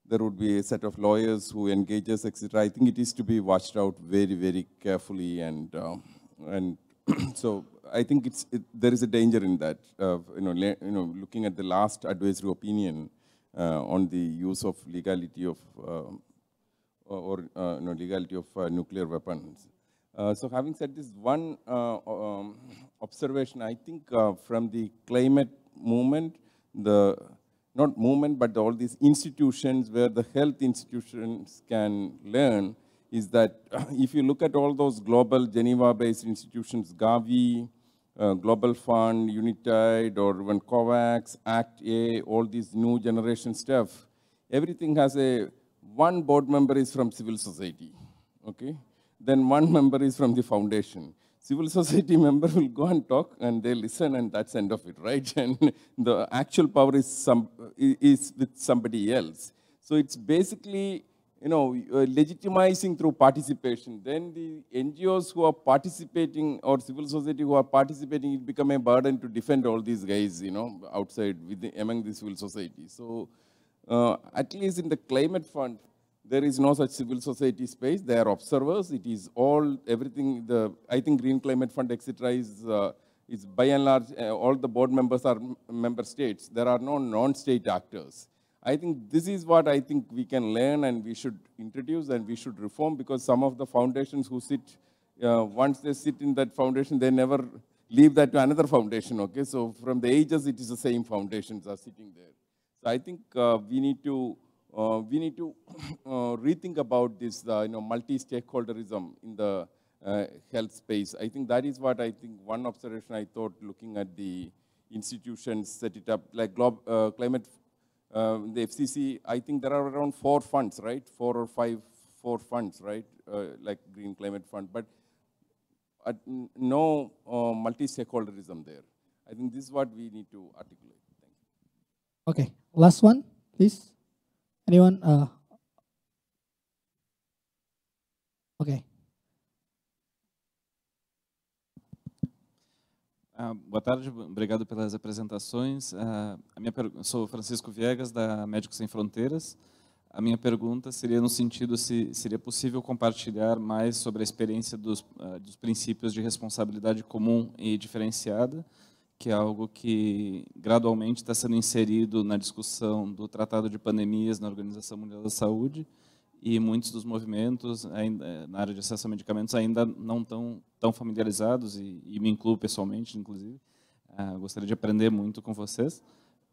there would be a set of lawyers who engages, etc. I think it is to be watched out very, very carefully, and um, and so I think it's, it, there is a danger in that, uh, you, know, you know, looking at the last advisory opinion uh, on the use of legality of, uh, or uh, you know, legality of uh, nuclear weapons. so having said this, one um, observation, I think from the climate movement, the, not movement, but all these institutions where the health institutions can learn is that if you look at all those global Geneva-based institutions, Gavi, uh, Global Fund, Unitide, or even COVAX, Act A, all these new generation stuff, everything has a, one board member is from civil society, okay? Then one member is from the foundation. Civil society member will go and talk and they listen and that's end of it, right? And the actual power is, some, is with somebody else. So it's basically you know, uh, legitimizing through participation. Then the NGOs who are participating or civil society who are participating, it become a burden to defend all these guys, you know, outside the, among the civil society. So uh, at least in the climate fund, there is no such civil society space. They are observers. It is all, everything, the, I think Green Climate Fund, etc. is, uh, is by and large, uh, all the board members are member states. There are no non-state actors. I think this is what I think we can learn and we should introduce and we should reform because some of the foundations who sit, uh, once they sit in that foundation, they never leave that to another foundation, okay? So from the ages, it is the same foundations are sitting there. So I think uh, we need to, uh, we need to uh, rethink about this, uh, you know, multi-stakeholderism in the uh, health space. I think that is what I think one observation I thought looking at the institutions set it up, like glob, climate uh, the FCC, I think there are around four funds, right? Four or five, four funds, right? Uh, like Green Climate Fund, but uh, no uh, multi-stakeholderism there. I think this is what we need to articulate. Okay, last one, please. Anyone? Uh, okay. Ah, boa tarde, obrigado pelas apresentações. Ah, a minha per... Sou Francisco Viegas, da Médicos Sem Fronteiras. A minha pergunta seria no sentido se seria possível compartilhar mais sobre a experiência dos, ah, dos princípios de responsabilidade comum e diferenciada, que é algo que gradualmente está sendo inserido na discussão do Tratado de Pandemias na Organização Mundial da Saúde, e muitos dos movimentos ainda, eh, na área de acesso a medicamentos ainda não estão tão familiarizados, e, e me incluo pessoalmente, inclusive. Ah, gostaria de aprender muito com vocês.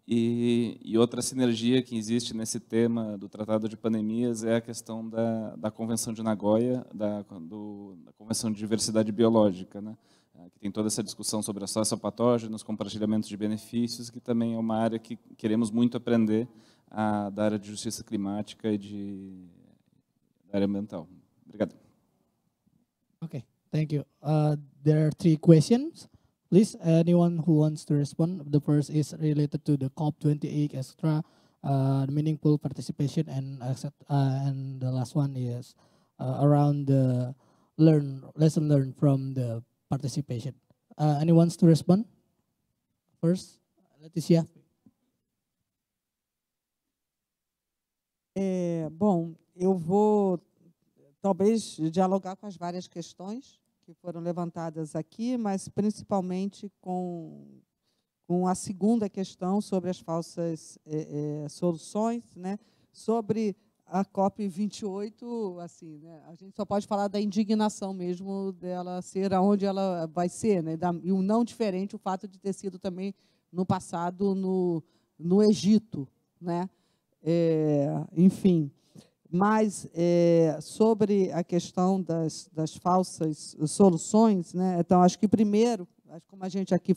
E, e, outra sinergia que existe nesse tema do Tratado de Pandemias é a questão da, da Convenção de Nagoya, da, do, da Convenção de Diversidade Biológica, né? Ah, que tem toda essa discussão sobre acesso a patógenos, compartilhamento de benefícios, que também é uma área que queremos muito aprender ah, da área de justiça climática e de área ambiental. Oh, obrigado. Okay, thank you. Uh, there are three questions. Please, anyone who wants to respond, the first is related to the COP28 extra uh, meaningful participation, and accept, uh, and the last one is uh, around the learn lesson learned from the participation. Uh, anyone to respond first? Leticia. É, eh, bom, eu vou talvez dialogar com as várias questões que foram levantadas aqui, mas principalmente com, com a segunda questão sobre as falsas é, é, soluções, né? sobre a COP 28, assim, né? a gente só pode falar da indignação mesmo dela ser aonde ela vai ser, né? e o não diferente o fato de ter sido também no passado no, no Egito, né? É, enfim, mas é, sobre a questão das, das falsas soluções, né? então acho que primeiro, como a gente aqui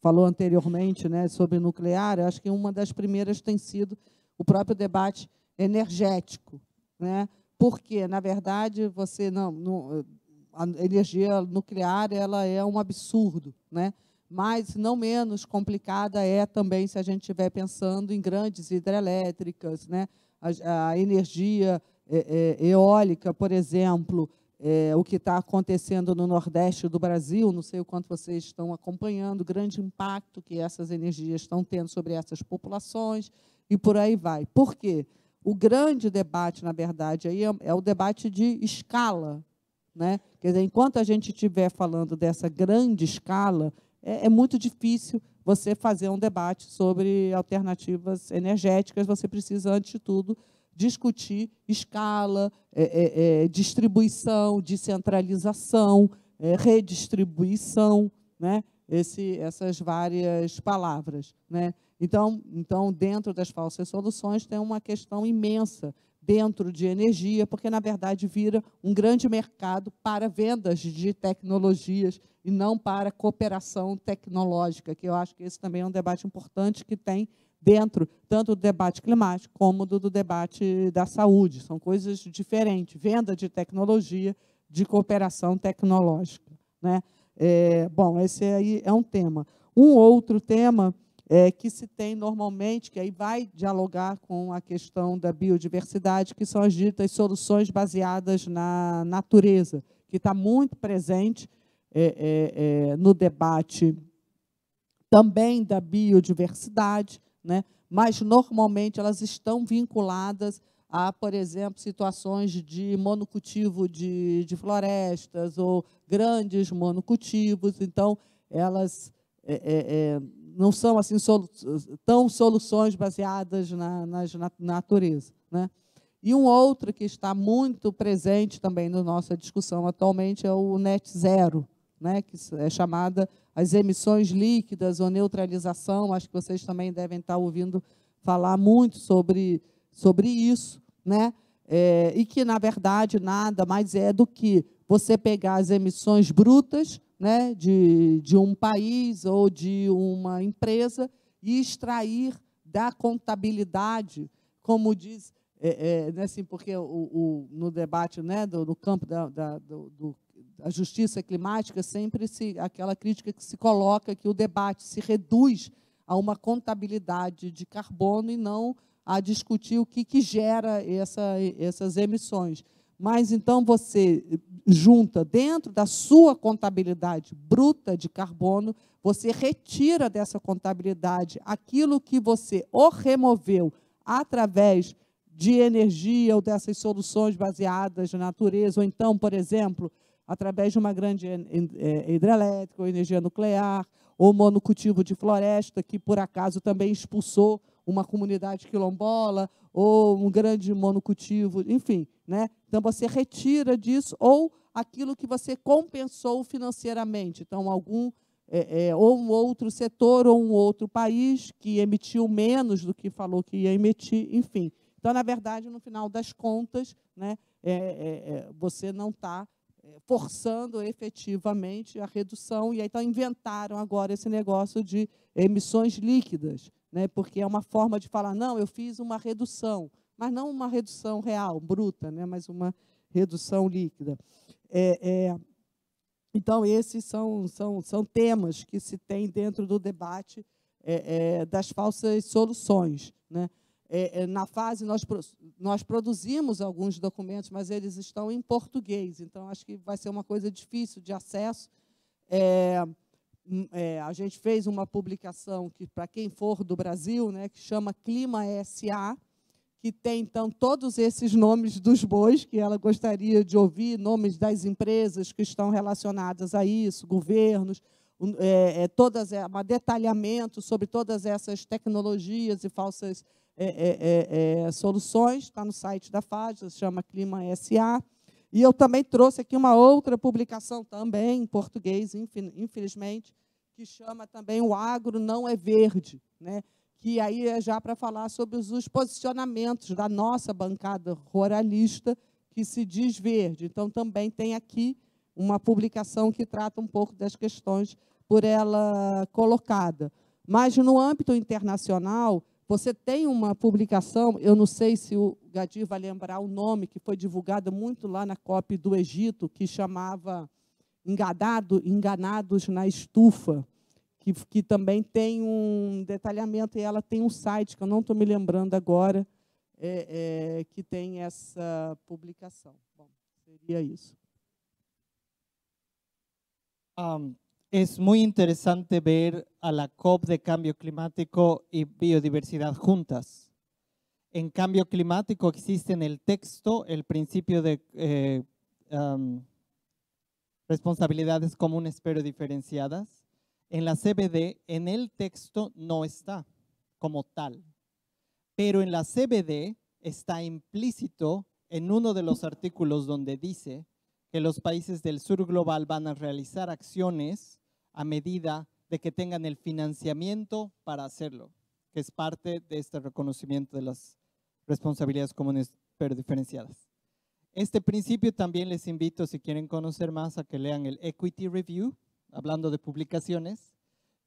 falou anteriormente né, sobre nuclear, acho que uma das primeiras tem sido o próprio debate energético. Né? Porque, na verdade, você não, não a energia nuclear ela é um absurdo, né? mas não menos complicada é também se a gente estiver pensando em grandes hidrelétricas, né? a, a energia é, é, eólica, por exemplo, é, o que está acontecendo no Nordeste do Brasil, não sei o quanto vocês estão acompanhando, o grande impacto que essas energias estão tendo sobre essas populações e por aí vai. Por quê? O grande debate, na verdade, aí é, é o debate de escala. Né? Quer dizer, enquanto a gente estiver falando dessa grande escala, é, é muito difícil você fazer um debate sobre alternativas energéticas, você precisa, antes de tudo, discutir escala, é, é, é, distribuição, descentralização, é, redistribuição, né? Esse, essas várias palavras. Né? Então, então, dentro das falsas soluções, tem uma questão imensa dentro de energia, porque, na verdade, vira um grande mercado para vendas de tecnologias e não para cooperação tecnológica, que eu acho que esse também é um debate importante que tem dentro tanto do debate climático como do, do debate da saúde. São coisas diferentes, venda de tecnologia, de cooperação tecnológica. Né? É, bom, esse aí é um tema. Um outro tema é, que se tem normalmente, que aí vai dialogar com a questão da biodiversidade, que são as ditas soluções baseadas na natureza, que está muito presente é, é, é, no debate também da biodiversidade, né? mas normalmente elas estão vinculadas a, por exemplo, situações de monocultivo de, de florestas ou grandes monocultivos. Então, elas é, é, é não são assim solu tão soluções baseadas na, na, na natureza. Né? E um outro que está muito presente também na nossa discussão atualmente é o net zero, né, que é chamada as emissões líquidas ou neutralização. Acho que vocês também devem estar ouvindo falar muito sobre, sobre isso, né? É, e que, na verdade, nada mais é do que você pegar as emissões brutas né, de, de um país ou de uma empresa e extrair da contabilidade, como diz, é, é, né, assim, porque o, o, no debate né, do, do campo da, da do, do a justiça climática é sempre se, aquela crítica que se coloca que o debate se reduz a uma contabilidade de carbono e não a discutir o que, que gera essa, essas emissões. Mas então você junta dentro da sua contabilidade bruta de carbono, você retira dessa contabilidade aquilo que você ou removeu através de energia ou dessas soluções baseadas na natureza, ou então, por exemplo, através de uma grande é, hidrelétrica, ou energia nuclear, ou monocultivo de floresta, que por acaso também expulsou uma comunidade quilombola, ou um grande monocultivo, enfim. Né? Então, você retira disso, ou aquilo que você compensou financeiramente. Então, algum é, é, ou um outro setor ou um outro país que emitiu menos do que falou que ia emitir, enfim. Então, na verdade, no final das contas, né, é, é, é você não está forçando efetivamente a redução. E aí, então inventaram agora esse negócio de emissões líquidas, né? porque é uma forma de falar, não, eu fiz uma redução, mas não uma redução real, bruta, né? mas uma redução líquida. É, é, então, esses são, são, são temas que se tem dentro do debate é, é das falsas soluções. Né? É, é, na fase, nós, nós produzimos alguns documentos, mas eles estão em português, então acho que vai ser uma coisa difícil de acesso. É, hum, é, a gente fez uma publicação que, para quem for do Brasil, né, que chama Clima SA, que tem então todos esses nomes dos bois que ela gostaria de ouvir, nomes das empresas que estão relacionadas a isso, governos, é, é, todas, um é, detalhamento sobre todas essas tecnologias e falsas é é, é, é, soluções, está no site da FAD, se chama Clima SA. E eu também trouxe aqui uma outra publicação também em português, infelizmente, que chama também O Agro Não é Verde, né? que aí é já para falar sobre os posicionamentos da nossa bancada ruralista, que se diz verde. Então, também tem aqui uma publicação que trata um pouco das questões por ela colocada. Mas, no âmbito internacional, você tem uma publicação, eu não sei se o Gadir vai lembrar o nome, que foi divulgada muito lá na COP do Egito, que chamava engadado, Enganados na Estufa, que, que também tem um detalhamento, e ela tem um site, que eu não estou me lembrando agora, é, é, que tem essa publicação. Bom, seria isso. Um, es muy interesante ver a la COP de cambio climático y biodiversidad juntas. En cambio climático existe en el texto el principio de eh, responsabilidades comunes pero diferenciadas. En la CBD, en el texto no está como tal, pero en la CBD está implícito en uno de los artículos donde dice que los países del sur global van a realizar acciones a medida de que tengan el financiamiento para hacerlo, que es parte de este reconocimiento de las responsabilidades comunes pero diferenciadas. Este principio también les invito, si quieren conocer más, a que lean el Equity Review, hablando de publicaciones,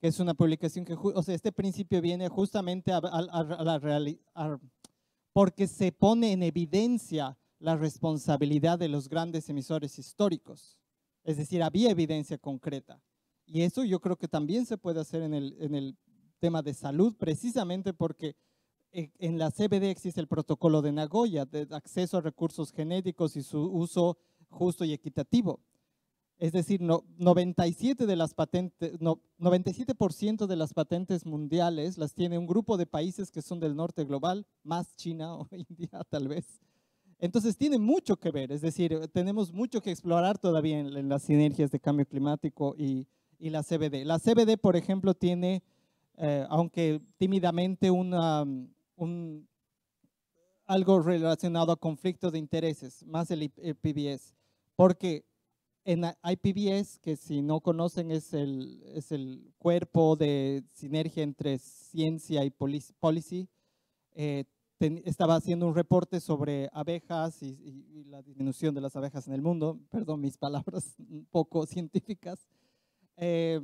que es una publicación que, o sea, este principio viene justamente a, la realidad, porque se pone en evidencia la responsabilidad de los grandes emisores históricos. Es decir, había evidencia concreta. Y eso yo creo que también se puede hacer en el, en el tema de salud, precisamente porque eh, en la CBD existe el protocolo de Nagoya, de acceso a recursos genéticos y su uso justo y equitativo. Es decir, no, 97%, de las, patentes, no, 97 de las patentes mundiales las tiene un grupo de países que son del norte global, más China o India tal vez. Entonces tiene mucho que ver, es decir, tenemos mucho que explorar todavía en, en las sinergias de cambio climático y, y la CBD. La CBD, por ejemplo, tiene, eh, aunque tímidamente, mm, algo relacionado a conflictos de intereses, más el, el porque en IPBS, que si no conocen es el, es el cuerpo de sinergia entre ciencia y policy, eh, estaba haciendo un reporte sobre abejas y, y, la disminución de las abejas en el mundo, perdón mis palabras un poco científicas, eh,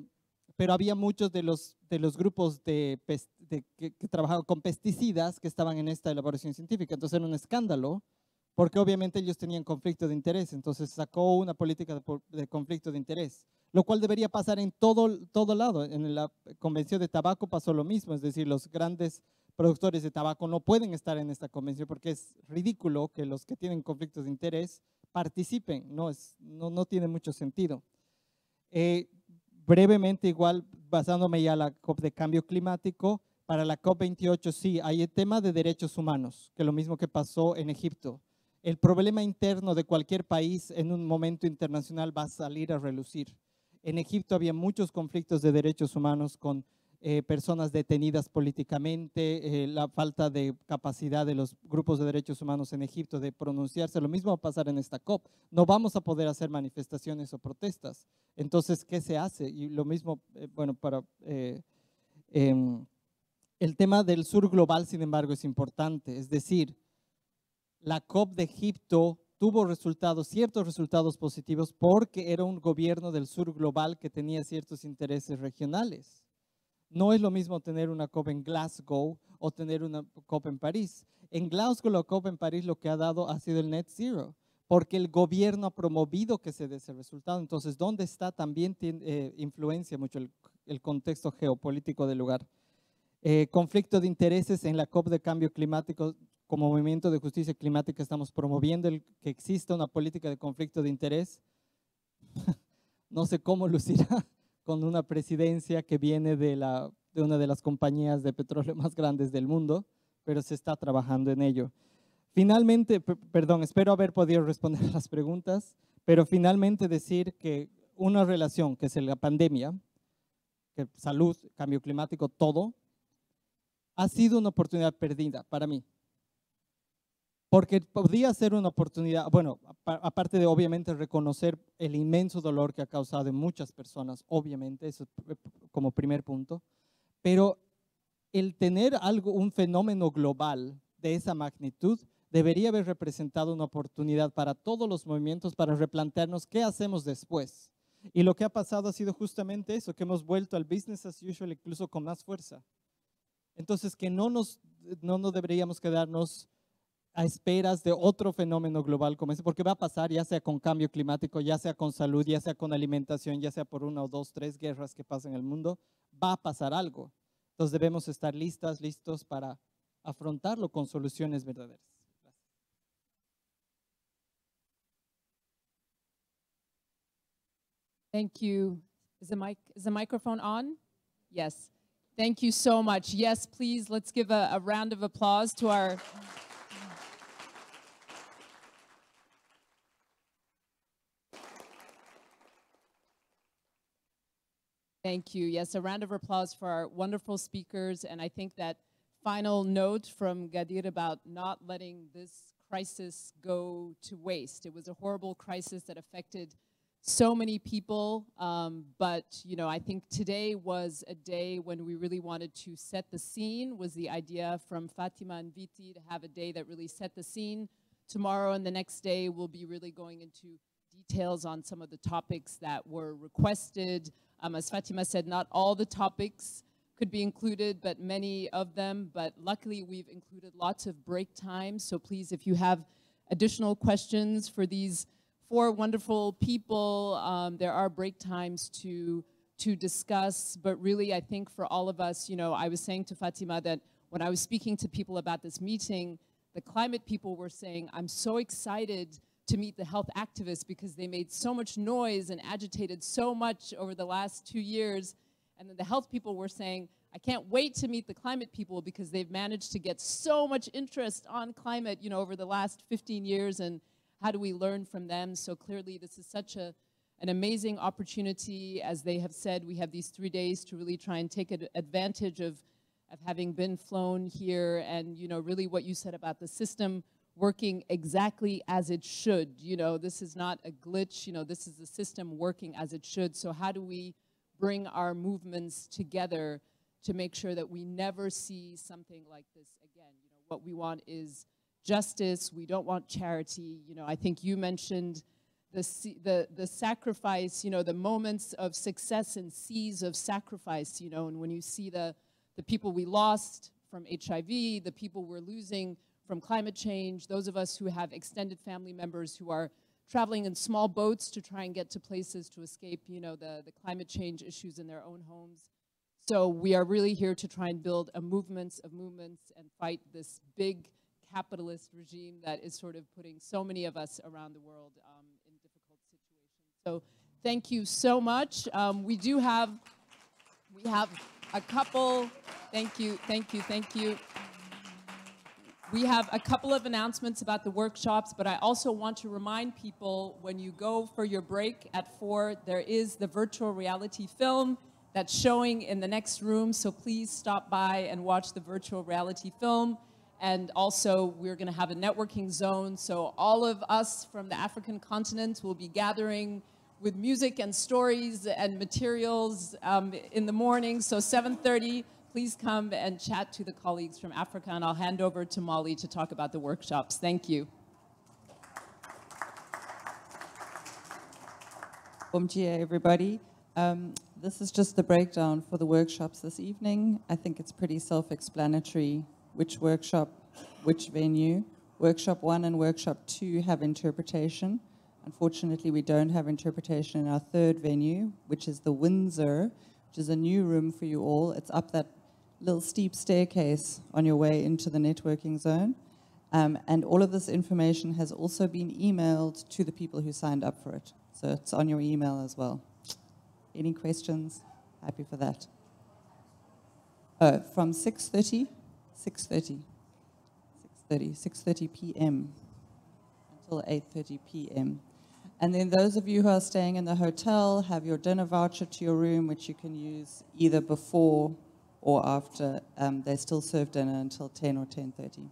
pero había muchos de los, de los grupos de, de que, trabajaban con pesticidas que estaban en esta elaboración científica. Entonces era un escándalo, porque obviamente ellos tenían conflicto de interés, entonces sacó una política de, conflicto de interés, lo cual debería pasar en todo, todo lado. En la convención de tabaco pasó lo mismo, es decir, los grandes productores de tabaco no pueden estar en esta convención porque es ridículo que los que tienen conflictos de interés participen, no, es, no, no tiene mucho sentido. Eh, brevemente, igual basándome ya la COP de cambio climático, para la COP28 sí, hay el tema de derechos humanos, que es lo mismo que pasó en Egipto. El problema interno de cualquier país en un momento internacional va a salir a relucir. En Egipto había muchos conflictos de derechos humanos con eh, personas detenidas políticamente, eh, la falta de capacidad de los grupos de derechos humanos en Egipto de pronunciarse. Lo mismo va a pasar en esta COP. No vamos a poder hacer manifestaciones o protestas. Entonces, ¿qué se hace? Y lo mismo, eh, bueno, para... Em, el tema del sur global, sin embargo, es importante. Es decir, la COP de Egipto tuvo resultados, ciertos resultados positivos porque era un gobierno del sur global que tenía ciertos intereses regionales no es lo mismo tener una COP en Glasgow o tener una COP en París. En Glasgow la COP en París lo que ha dado ha sido el net zero, porque el gobierno ha promovido que se dé ese resultado. Entonces, ¿dónde está? También tiene, eh, influencia mucho el, contexto geopolítico del lugar. Eh, conflicto de intereses en la COP de cambio climático. Como movimiento de justicia climática estamos promoviendo el, que exista una política de conflicto de interés. no sé cómo lucirá con una presidencia que viene de, la, una de las compañías de petróleo más grandes del mundo, pero se está trabajando en ello. Finalmente, perdón, espero haber podido responder a las preguntas, pero finalmente decir que una relación que es la pandemia, que salud, cambio climático, todo, ha sido una oportunidad perdida para mí porque podía ser una oportunidad, bueno, aparte de obviamente reconocer el inmenso dolor que ha causado en muchas personas, obviamente, eso como primer punto, pero el tener algo, un fenómeno global de esa magnitud debería haber representado una oportunidad para todos los movimientos para replantearnos qué hacemos después. Y lo que ha pasado ha sido justamente eso, que hemos vuelto al business as usual incluso con más fuerza. Entonces, que no nos, no nos deberíamos quedarnos a esperas de otro fenómeno global como ese, porque va a pasar ya sea con cambio climático, ya sea con salud, ya sea con alimentación, ya sea por una o dos, tres guerras que pasen en el mundo, va a pasar algo. Entonces debemos estar listas, listos para afrontarlo con soluciones verdaderas. Thank you. Is the mic is the microphone on? Yes. Thank you so much. Yes, please let's give a round of applause to our Thank you. Yes, a round of applause for our wonderful speakers. And I think that final note from Gadir about not letting this crisis go to waste. It was a horrible crisis that affected so many people. Um, but, you know, I think today was a day when we really wanted to set the scene, was the idea from Fatima and Viti to have a day that really set the scene. Tomorrow and the next day, we'll be really going into details on some of the topics that were requested. Um, as Fatima said, not all the topics could be included, but many of them. But luckily, we've included lots of break times. So please, if you have additional questions for these four wonderful people, um, there are break times to to discuss. But really, I think for all of us, you know, I was saying to Fatima that when I was speaking to people about this meeting, the climate people were saying, "I'm so excited to meet the health activists because they made so much noise and agitated so much over the last two years. And then the health people were saying, I can't wait to meet the climate people because they've managed to get so much interest on climate, you know, over the last 15 years and how do we learn from them? So clearly this is such a, an amazing opportunity. As they have said, we have these three days to really try and take advantage of, of having been flown here and, you know, really what you said about the system working exactly as it should. You know, this is not a glitch, you know, this is the system working as it should. So how do we bring our movements together to make sure that we never see something like this again? You know, what we want is justice, we don't want charity. You know, I think you mentioned the, the, the sacrifice, you know, the moments of success and seas of sacrifice, you know, and when you see the, the people we lost from HIV, the people we're losing from climate change, those of us who have extended family members who are traveling in small boats to try and get to places to escape, you know, the, the climate change issues in their own homes. So we are really here to try and build a movement of movements and fight this big capitalist regime that is sort of putting so many of us around the world um, in difficult situations. So thank you so much. Um, we do have, we have a couple, thank you, thank you, thank you. We have a couple of announcements about the workshops, but I also want to remind people when you go for your break at four, there is the virtual reality film that's showing in the next room. So please stop by and watch the virtual reality film. And also, we're going to have a networking zone. So all of us from the African continent will be gathering with music and stories and materials um, in the morning. So 730 please come and chat to the colleagues from Africa, and I'll hand over to Molly to talk about the workshops. Thank you. Umjia, everybody. Um, this is just the breakdown for the workshops this evening. I think it's pretty self-explanatory which workshop, which venue. Workshop one and workshop two have interpretation. Unfortunately, we don't have interpretation in our third venue, which is the Windsor, which is a new room for you all. It's up that little steep staircase on your way into the networking zone. Um, and all of this information has also been emailed to the people who signed up for it. So it's on your email as well. Any questions? Happy for that. Oh, from 6.30, 6.30, 6.30, 6.30 p.m. until 8.30 p.m. And then those of you who are staying in the hotel have your dinner voucher to your room, which you can use either before or after um, they still served dinner until 10 or 10.30.